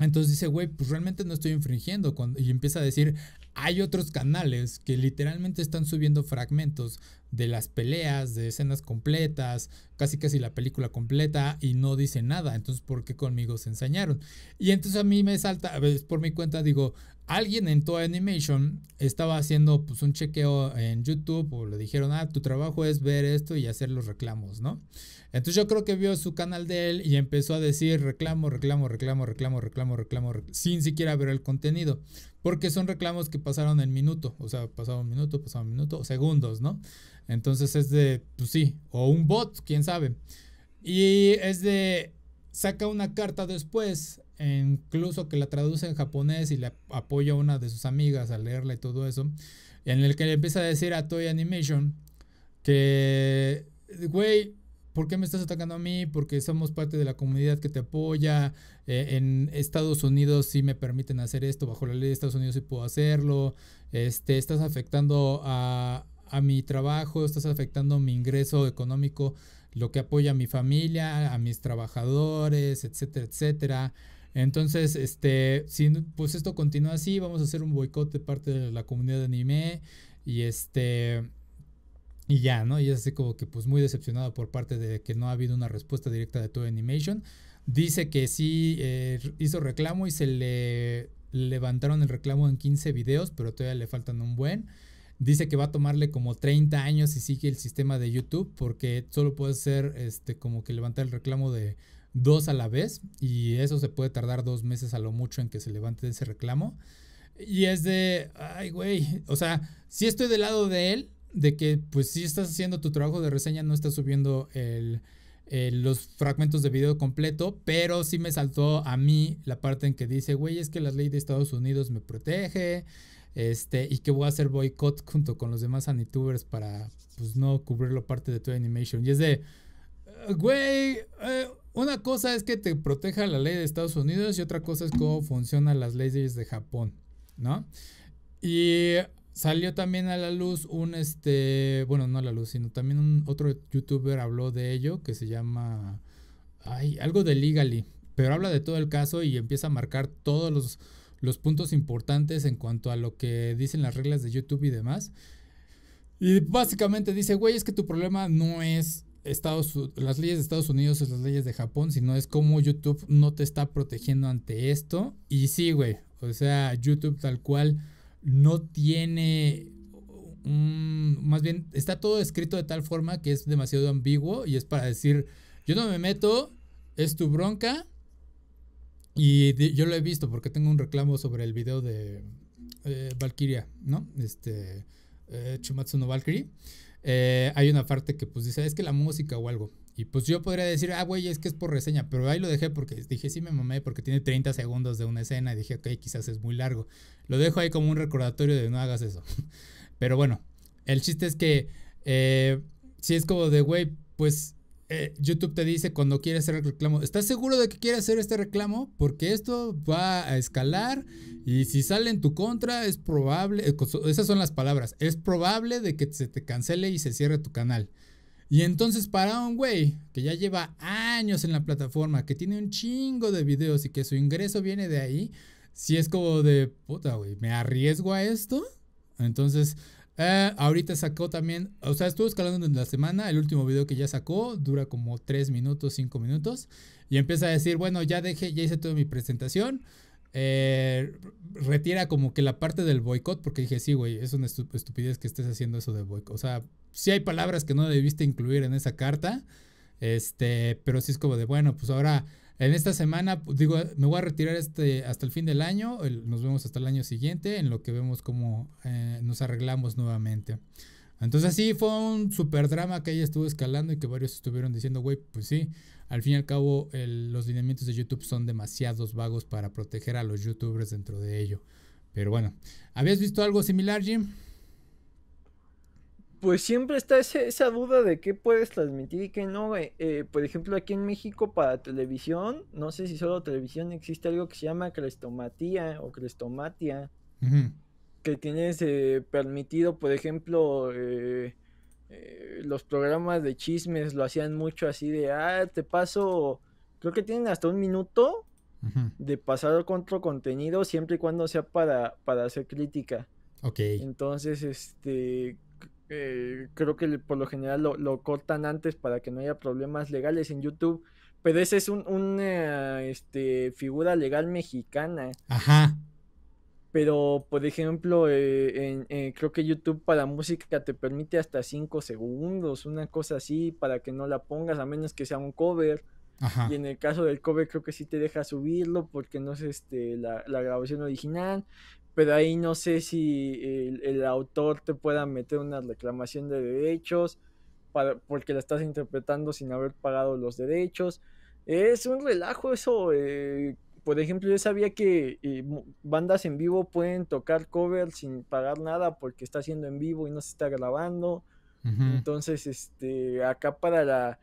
Entonces dice, güey, pues realmente no estoy infringiendo. Y empieza a decir, hay otros canales que literalmente están subiendo fragmentos de las peleas, de escenas completas, casi casi la película completa y no dice nada. Entonces, ¿por qué conmigo se ensañaron? Y entonces a mí me salta, a por mi cuenta digo, alguien en Toa Animation estaba haciendo pues un chequeo en YouTube o le dijeron, ah, tu trabajo es ver esto y hacer los reclamos, ¿no? Entonces yo creo que vio su canal de él y empezó a decir reclamo, reclamo, reclamo, reclamo, reclamo, reclamo, sin siquiera ver el contenido. Porque son reclamos que pasaron en minuto, o sea, pasaron un minuto, pasaron un minuto, segundos, ¿no? Entonces es de, pues sí, o un bot, quién sabe. Y es de, saca una carta después, incluso que la traduce en japonés y le apoya a una de sus amigas a leerla y todo eso, en el que le empieza a decir a Toy Animation que, güey, ¿por qué me estás atacando a mí? Porque somos parte de la comunidad que te apoya. Eh, en Estados Unidos sí me permiten hacer esto, bajo la ley de Estados Unidos sí puedo hacerlo. Este, estás afectando a, a mi trabajo, estás afectando mi ingreso económico, lo que apoya a mi familia, a mis trabajadores, etcétera, etcétera. Entonces, este, si pues esto continúa así, vamos a hacer un boicot de parte de la comunidad de anime y este y ya, ¿no? Y es así como que pues muy decepcionado por parte de que no ha habido una respuesta directa de todo Animation. Dice que sí eh, hizo reclamo y se le levantaron el reclamo en 15 videos, pero todavía le faltan un buen. Dice que va a tomarle como 30 años si sigue el sistema de YouTube, porque solo puede ser este, como que levantar el reclamo de dos a la vez, y eso se puede tardar dos meses a lo mucho en que se levante ese reclamo. Y es de, ay, güey, o sea, si estoy del lado de él, de que pues si estás haciendo tu trabajo de reseña, no estás subiendo el, los fragmentos de video completo, pero sí me saltó a mí la parte en que dice, güey, es que la ley de Estados Unidos me protege, este, y que voy a hacer boicot junto con los demás anitubers para pues no la parte de tu animation. Y es de, güey, eh, una cosa es que te proteja la ley de Estados Unidos y otra cosa es cómo funcionan las leyes de Japón, ¿no? Y Salió también a la luz un este, bueno, no a la luz, sino también un otro youtuber habló de ello que se llama ay, algo de Legally, pero habla de todo el caso y empieza a marcar todos los, los puntos importantes en cuanto a lo que dicen las reglas de YouTube y demás. Y básicamente dice, güey, es que tu problema no es Estados, las leyes de Estados Unidos o las leyes de Japón, sino es cómo YouTube no te está protegiendo ante esto. Y sí, güey, o sea, YouTube tal cual no tiene más bien está todo escrito de tal forma que es demasiado ambiguo y es para decir, yo no me meto, es tu bronca. Y yo lo he visto porque tengo un reclamo sobre el video de eh, Valkyria, ¿no? Este, Chumatsu eh, no Valkyrie. Eh, hay una parte que pues dice, es que la música o algo. Y pues yo podría decir, ah, güey, es que es por reseña, pero ahí lo dejé porque dije, sí me mamé, porque tiene 30 segundos de una escena y dije, ok, quizás es muy largo. Lo dejo ahí como un recordatorio de no hagas eso. pero bueno, el chiste es que, eh, si es como de, güey, pues eh, YouTube te dice cuando quieres hacer el reclamo, ¿estás seguro de que quieres hacer este reclamo? Porque esto va a escalar y si sale en tu contra es probable, eh, esas son las palabras, es probable de que se te cancele y se cierre tu canal. Y entonces para un güey que ya lleva años en la plataforma, que tiene un chingo de videos y que su ingreso viene de ahí, si es como de, puta, güey, ¿me arriesgo a esto? Entonces, eh, ahorita sacó también, o sea, estuvo escalando en la semana, el último video que ya sacó dura como tres minutos, cinco minutos, y empieza a decir, bueno, ya dejé, ya hice toda mi presentación, eh, retira como que la parte del boicot, porque dije, sí, güey, es una estupidez que estés haciendo eso de boicot. O sea, si hay palabras que no debiste incluir en esa carta, este, pero sí es como de, bueno, pues ahora, en esta semana, pues, digo, me voy a retirar este, hasta el fin del año, nos vemos hasta el año siguiente, en lo que vemos como eh, nos arreglamos nuevamente. Entonces sí, fue un super drama que ella estuvo escalando y que varios estuvieron diciendo, güey, pues sí, al fin y al cabo, los lineamientos de YouTube son demasiados vagos para proteger a los youtubers dentro de ello. Pero bueno, ¿habías visto algo similar, Jim? Pues siempre está esa duda de qué puedes transmitir y qué no. Eh, por ejemplo, aquí en México para televisión, no sé si solo televisión existe algo que se llama crestomatía o crestomatia, que tienes eh, permitido, por ejemplo, eh, eh, los programas de chismes lo hacían mucho así de, ah, te paso, creo que tienen hasta un minuto de pasar otro contenido siempre y cuando sea para, para hacer crítica. Ok. Entonces, este, eh, creo que por lo general lo, cortan antes para que no haya problemas legales en YouTube. Pero esa es un, una este, figura legal mexicana. Ajá. Pero, por ejemplo, eh, eh, creo que YouTube para música te permite hasta 5 segundos, una cosa así, para que no la pongas, a menos que sea un cover. Y en el caso del cover creo que sí te deja subirlo porque no es este, la, grabación original. Pero ahí no sé si el, autor te pueda meter una reclamación de derechos porque la estás interpretando sin haber pagado los derechos. Es un relajo eso. Eh, por ejemplo, yo sabía que eh, bandas en vivo pueden tocar covers sin pagar nada porque está haciendo en vivo y no se está grabando. Entonces, este, acá para la,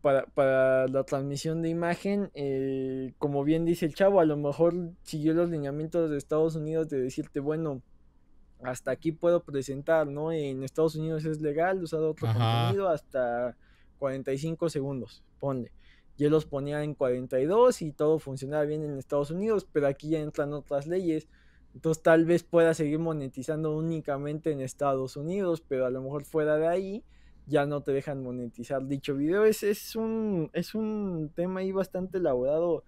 para, para la transmisión de imagen, eh, como bien dice el chavo, a lo mejor siguió los lineamientos de Estados Unidos de decirte, bueno, hasta aquí puedo presentar, ¿no? En Estados Unidos es legal usar otro contenido hasta 45 segundos, ponle yo los ponía en 42 y todo funcionaba bien en Estados Unidos, pero aquí ya entran otras leyes. Entonces tal vez pueda seguir monetizando únicamente en Estados Unidos, pero a lo mejor fuera de ahí ya no te dejan monetizar dicho video. Es, un, es un tema ahí bastante elaborado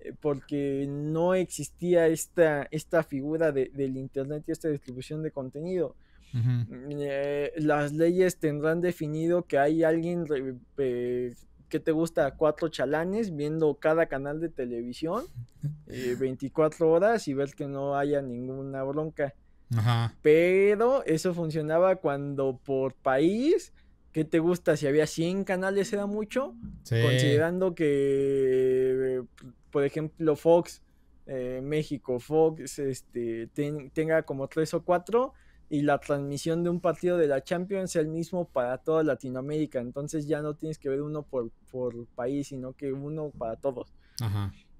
eh, porque no existía esta, esta figura del Internet y esta distribución de contenido. Mm, eh, las leyes tendrán definido que hay alguien eh, ¿qué te gusta? Cuatro chalanes viendo cada canal de televisión 24 eh, horas y ver que no haya ninguna bronca. Ajá. Pero eso funcionaba cuando por país, ¿qué te gusta? Si había 100 canales era mucho, considerando que, por ejemplo, Fox, eh, México, Fox, este, tenga como tres o cuatro y la transmisión de un partido de la Champions es el mismo para toda Latinoamérica. Entonces ya no tienes que ver uno por, por país, sino que uno para todos.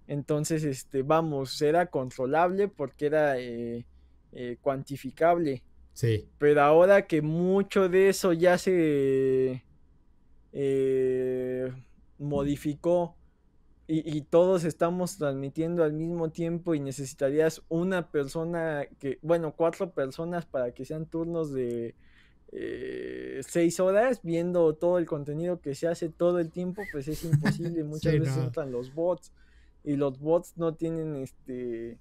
Entonces, este, vamos, era controlable porque era eh, eh, cuantificable. Sí. Pero ahora que mucho de eso ya se eh, modificó y, todos estamos transmitiendo al mismo tiempo y necesitarías una persona que, bueno, cuatro personas para que sean turnos de eh, seis horas viendo todo el contenido que se hace todo el tiempo, pues es imposible. Muchas veces entran los bots y los bots no tienen este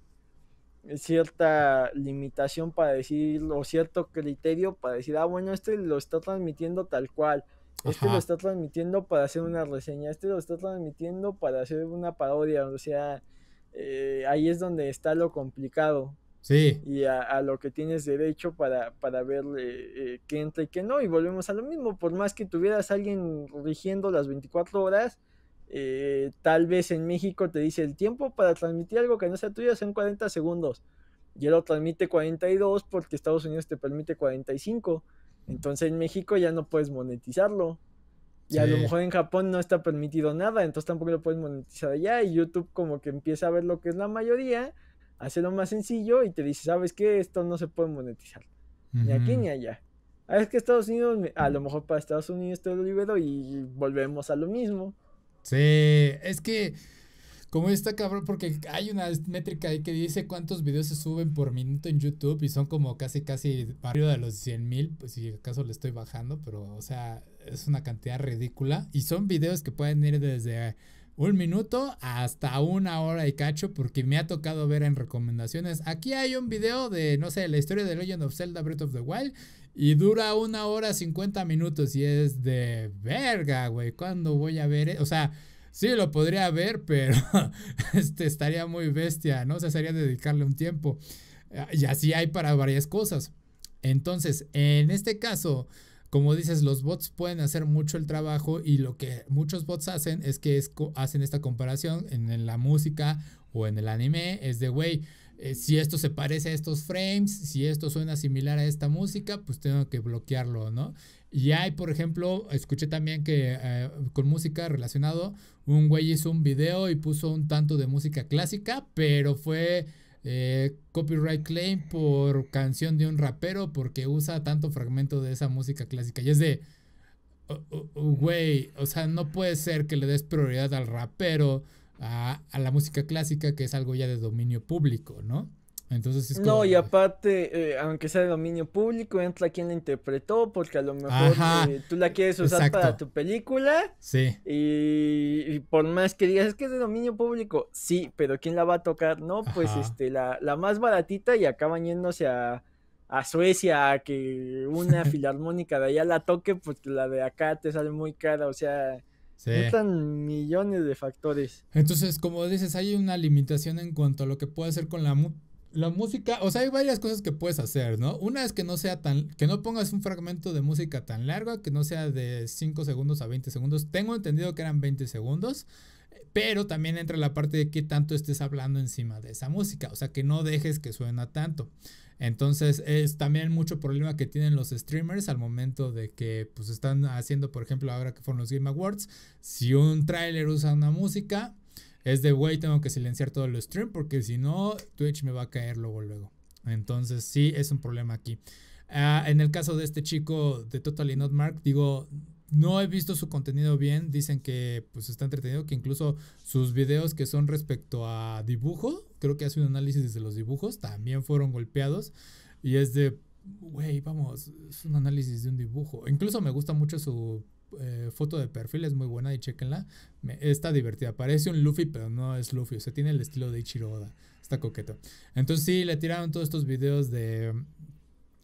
cierta limitación para decir o cierto criterio para decir, ah, bueno, este lo está transmitiendo tal cual este lo está transmitiendo para hacer una reseña, este lo está transmitiendo para hacer una parodia, o sea, eh, ahí es donde está lo complicado. Sí. Y a, lo que tienes derecho para, para ver eh, qué entra y qué no. Y volvemos a lo mismo, por más que tuvieras alguien rigiendo las 24 horas, eh, tal vez en México te dice el tiempo para transmitir algo que no sea tuyo son 40 segundos. Y él lo transmite 42 porque Estados Unidos te permite 45. Entonces en México ya no puedes monetizarlo. Y a lo mejor en Japón no está permitido nada, entonces tampoco lo puedes monetizar allá. Y YouTube como que empieza a ver lo que es la mayoría, hace lo más sencillo y te dice, ¿sabes qué? Esto no se puede monetizar. Ni aquí ni allá. Ah, es que Estados Unidos, a mm. lo mejor para Estados Unidos te lo libero y volvemos a lo mismo. Sí, es que como está cabrón, porque hay una métrica ahí que dice cuántos videos se suben por minuto en YouTube y son como casi, casi arriba de los 100 mil, pues si acaso le estoy bajando, pero o sea, es una cantidad ridícula. Y son videos que pueden ir desde un minuto hasta una hora y cacho, porque me ha tocado ver en recomendaciones. Aquí hay un video de, no sé, la historia de Legend of Zelda Breath of the Wild y dura una hora 50 minutos y es de verga, güey, ¿cuándo voy a ver? E-? O sea sí lo podría ver, pero este, estaría muy bestia, ¿no? se sea, sería dedicarle un tiempo. Ah, y así hay para varias cosas. Entonces, en este caso, como dices, los bots pueden hacer mucho el trabajo y lo que muchos bots hacen es que hacen esta comparación en, la música o en el anime, es de, güey, eh, si esto se parece a estos frames, si esto suena similar a esta música, pues tengo que bloquearlo, ¿no? Y hay, por ejemplo, escuché también que eh, con música relacionado, un güey hizo un video y puso un tanto de música clásica, pero fue eh, copyright claim por canción de un rapero porque usa tanto fragmento de esa música clásica. Y es de, oh, oh, oh, güey, o sea, no puede ser que le des prioridad al rapero a la música clásica, que es algo ya de dominio público, ¿no? No, y aparte, eh, aunque sea de dominio público, entra quien la interpretó, porque a lo mejor eh, tú la quieres usar para tu película. Sí. Y, por más que digas, es que es de dominio público, sí, pero ¿quién la va a tocar? No, pues este, la, la más baratita y acaban yéndose a, Suecia a que una filarmónica de allá la toque, porque la de acá te sale muy cara, o sea... Sí. millones de factores. Entonces, como dices, hay una limitación en cuanto a lo que puede hacer con la, la música, o sea, hay varias cosas que puedes hacer, ¿no? Una es que no sea tan, que no pongas un fragmento de música tan largo, que no sea de 5 segundos a 20 segundos. Tengo entendido que eran 20 segundos, pero también entra la parte de qué tanto estés hablando encima de esa música, o sea, que no dejes que suena tanto. Entonces es también mucho problema que tienen los streamers al momento de que pues están haciendo, por ejemplo, ahora que fueron los Game Awards, si un tráiler usa una música, es de, güey, tengo que silenciar todo el stream porque si no, Twitch me va a caer luego, luego. Entonces, sí, es un problema aquí. Ah, en el caso de este chico de Totally Not Mark, digo, no he visto su contenido bien. Dicen que pues está entretenido, que incluso sus videos que son respecto a dibujo, creo que hace un análisis de los dibujos, también fueron golpeados. Y es de, güey, vamos, es un análisis de un dibujo. Incluso me gusta mucho su eh, foto de perfil, es muy buena y chequenla. está divertida, parece un Luffy, pero no es Luffy, o sea, tiene el estilo de ichiroda está coqueto. Entonces sí, le tiraron todos estos videos de,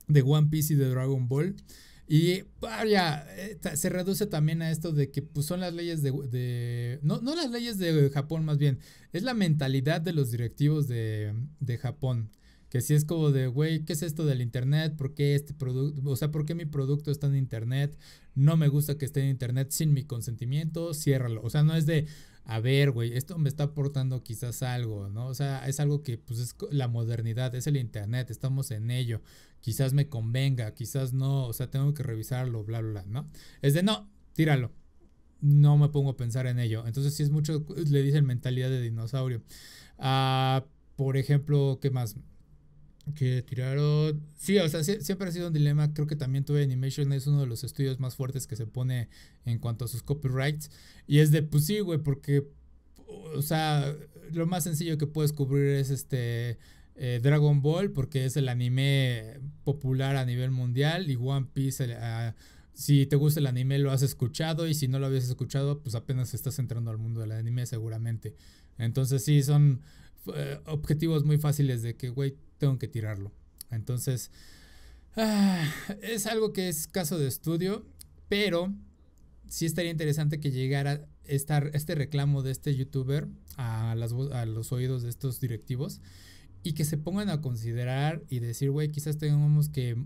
de One Piece y de Dragon Ball. Y vaya, eh, se reduce también a esto de que pues, son las leyes de... no, no, las leyes de Japón más bien, es la mentalidad de los directivos de, de Japón que si es como de, güey, ¿qué es esto del internet? ¿Por qué este producto? O sea, ¿por qué mi producto está en internet? No me gusta que esté en internet sin mi consentimiento, ciérralo. O sea, no es de, a ver, güey, esto me está aportando quizás algo, ¿no? O sea, es algo que pues es la modernidad, es el internet, estamos en ello. Quizás me convenga, quizás no, o sea, tengo que revisarlo, bla, bla, bla, ¿no? Es de, no, tíralo. No me pongo a pensar en ello. Entonces, si es mucho, le dicen mentalidad de dinosaurio. Ah, por ejemplo, ¿qué más? que tiraron. Sí, o sea, siempre ha sido un dilema. Creo que también tuve Animation es uno de los estudios más fuertes que se pone en cuanto a sus copyrights. Y es de, pues sí, güey, porque, o sea, lo más sencillo que puedes cubrir es este eh, Dragon Ball, porque es el anime popular a nivel mundial. Y One Piece, ah, si te gusta el anime, lo has escuchado. Y si no lo habías escuchado, pues apenas estás entrando al mundo del anime, seguramente. Entonces, sí, son eh, objetivos muy fáciles de que, güey tengo que tirarlo. Entonces, ah, es algo que es caso de estudio, pero sí estaría interesante que llegara este reclamo de este youtuber a, los oídos de estos directivos y que se pongan a considerar y decir, güey, quizás tengamos que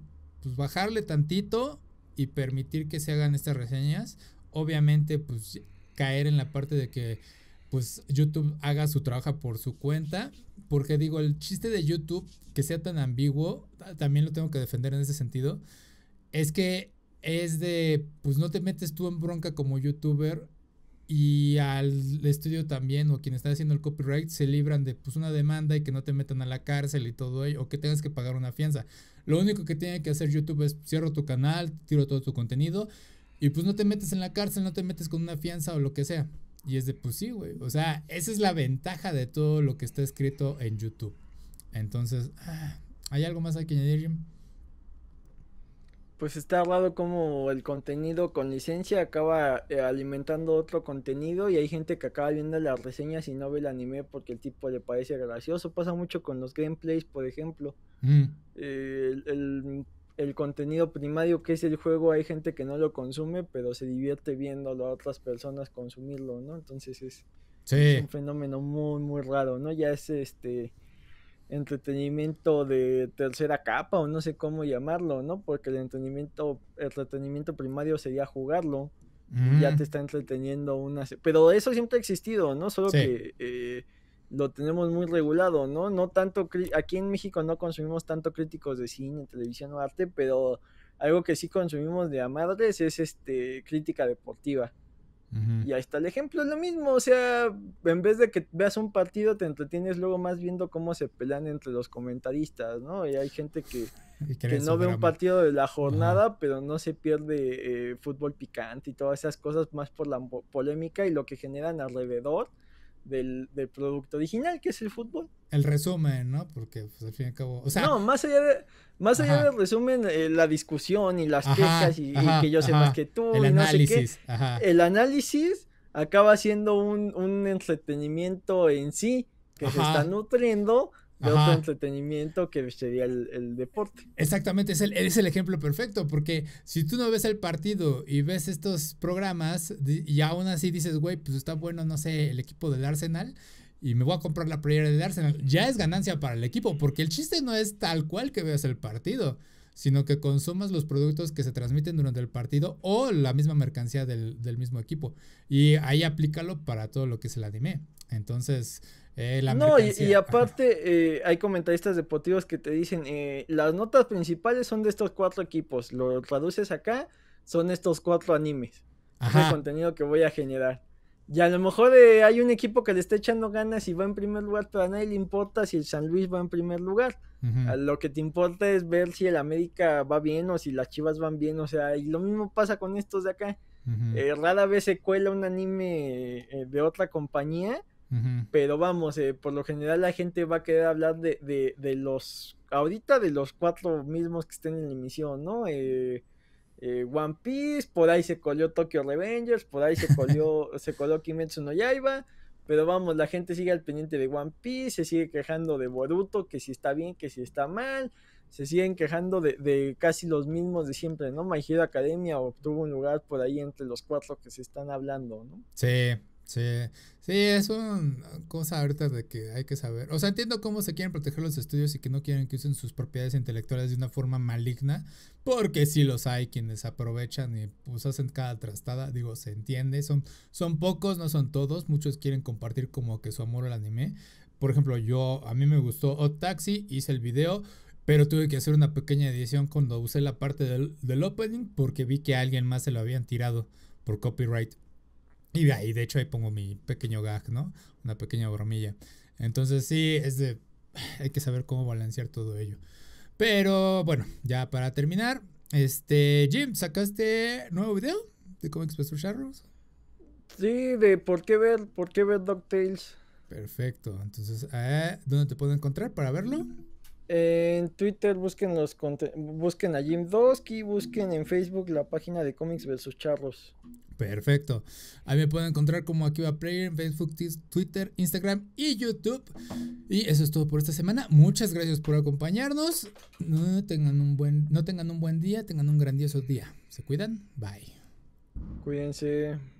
pues, bajarle tantito y permitir que se hagan estas reseñas. Obviamente, pues caer en la parte de que pues YouTube haga su trabajo por su cuenta. Porque digo, el chiste de YouTube, que sea tan ambiguo, también lo tengo que defender en ese sentido, es que es de, pues no te metes tú en bronca como youtuber y al estudio también o quien está haciendo el copyright se libran de pues una demanda y que no te metan a la cárcel y todo ello o que tengas que pagar una fianza. Lo único que tiene que hacer YouTube es cierro tu canal, tiro todo tu contenido y pues no te metes en la cárcel, no te metes con una fianza o lo que sea. Y es de, pues sí, güey. O sea, esa es la ventaja de todo lo que está escrito en YouTube. Entonces, ah, ¿hay algo más hay que añadir, Jim? Pues está raro como el contenido con licencia acaba eh, alimentando otro contenido y hay gente que acaba viendo las reseñas y no ve el anime porque el tipo le parece gracioso. Pasa mucho con los gameplays, por ejemplo. Mm. Eh, el el contenido primario que es el juego, hay gente que no lo consume, pero se divierte viéndolo a otras personas consumirlo, ¿no? Entonces es, un fenómeno muy, muy raro, ¿no? Ya es este entretenimiento de tercera capa o no sé cómo llamarlo, ¿no? Porque el entretenimiento, el entretenimiento primario sería jugarlo. ya mm. te está entreteniendo una... Pero eso siempre ha existido, ¿no? Solo que eh, lo tenemos muy regulado, ¿no? No tanto aquí en México no consumimos tanto críticos de cine, televisión o arte, pero algo que sí consumimos de amadres es este crítica deportiva. Y ahí está el ejemplo, es lo mismo, o sea, en vez de que veas un partido te entretienes luego más viendo cómo se pelean entre los comentaristas, ¿no? Y hay gente que, que no ve un partido de la jornada, pero no se pierde eh, fútbol picante y todas esas cosas más por la polémica y lo que generan alrededor del, producto original, que es el fútbol. El resumen, ¿no? Porque pues, al fin y al cabo. O sea, no, más allá, de, más del resumen, eh, la discusión y las ajá, y, que yo sé más que tú. El y análisis. No sé qué. El análisis acaba siendo un, un entretenimiento en sí que se está nutriendo de otro entretenimiento que sería el, deporte. Exactamente, es el, es el, ejemplo perfecto, porque si tú no ves el partido y ves estos programas y aún así dices, güey, pues está bueno, no sé, el equipo del Arsenal. Y me voy a comprar la playera del Arsenal. Ya es ganancia para el equipo, porque el chiste no es tal cual que veas el partido, sino que consumas los productos que se transmiten durante el partido o la misma mercancía del, del mismo equipo. Y ahí aplícalo para todo lo que es el anime. Entonces, eh, no, y, aparte eh, hay comentaristas deportivos que te dicen, eh, las notas principales son de estos cuatro equipos, lo traduces acá, son estos cuatro animes. el contenido que voy a generar. Y a lo mejor hay un equipo que le está echando ganas y va en primer lugar, pero a nadie le importa si el San Luis va en primer lugar. lo que te importa es ver si el América va bien o si las Chivas van bien, o sea, y lo mismo pasa con estos de acá. rara vez se cuela un anime de otra compañía pero vamos, eh, por lo general la gente va a querer hablar de, los, ahorita de los cuatro mismos que estén en la emisión, ¿no? Eh, eh, One Piece, por ahí se colió Tokyo Revengers, por ahí se colió, se coló Kimetsu no Yaiba, pero vamos, la gente sigue al pendiente de One Piece, se sigue quejando de Boruto, que si está bien, que si está mal, se siguen quejando de, de casi los mismos de siempre, ¿no? My Hero Academia obtuvo un lugar por ahí entre los cuatro que se están hablando, ¿no? Sí, Sí, sí, es una cosa ahorita de que hay que saber. O sea, entiendo cómo se quieren proteger los estudios y que no quieren que usen sus propiedades intelectuales de una forma maligna, porque sí los hay quienes aprovechan y pues hacen cada trastada, digo, se entiende, son, son pocos, no son todos, muchos quieren compartir como que su amor al anime. Por ejemplo, yo, a mí me gustó Odd Taxi, hice el video, pero tuve que hacer una pequeña edición cuando usé la parte del, del opening porque vi que alguien más se lo habían tirado por copyright. Y ahí, de hecho, ahí pongo mi pequeño gag, ¿no? Una pequeña bromilla. Entonces, sí, es de. Hay que saber cómo balancear todo ello. Pero bueno, ya para terminar, este. Jim, ¿sacaste nuevo video de cómo expulsar Charles? Sí, de por qué ver, por qué ver DuckTales. Perfecto. Entonces, eh, ¿dónde te puedo encontrar para verlo? En Twitter busquen los busquen a Jim Doski busquen en Facebook la página de Comics versus charros. Perfecto. Ahí me pueden encontrar como Aquí va Player en Facebook, Twitter, Instagram y YouTube. Y eso es todo por esta semana. Muchas gracias por acompañarnos. No tengan un buen, no tengan un buen día, tengan un grandioso día. Se cuidan. Bye. Cuídense.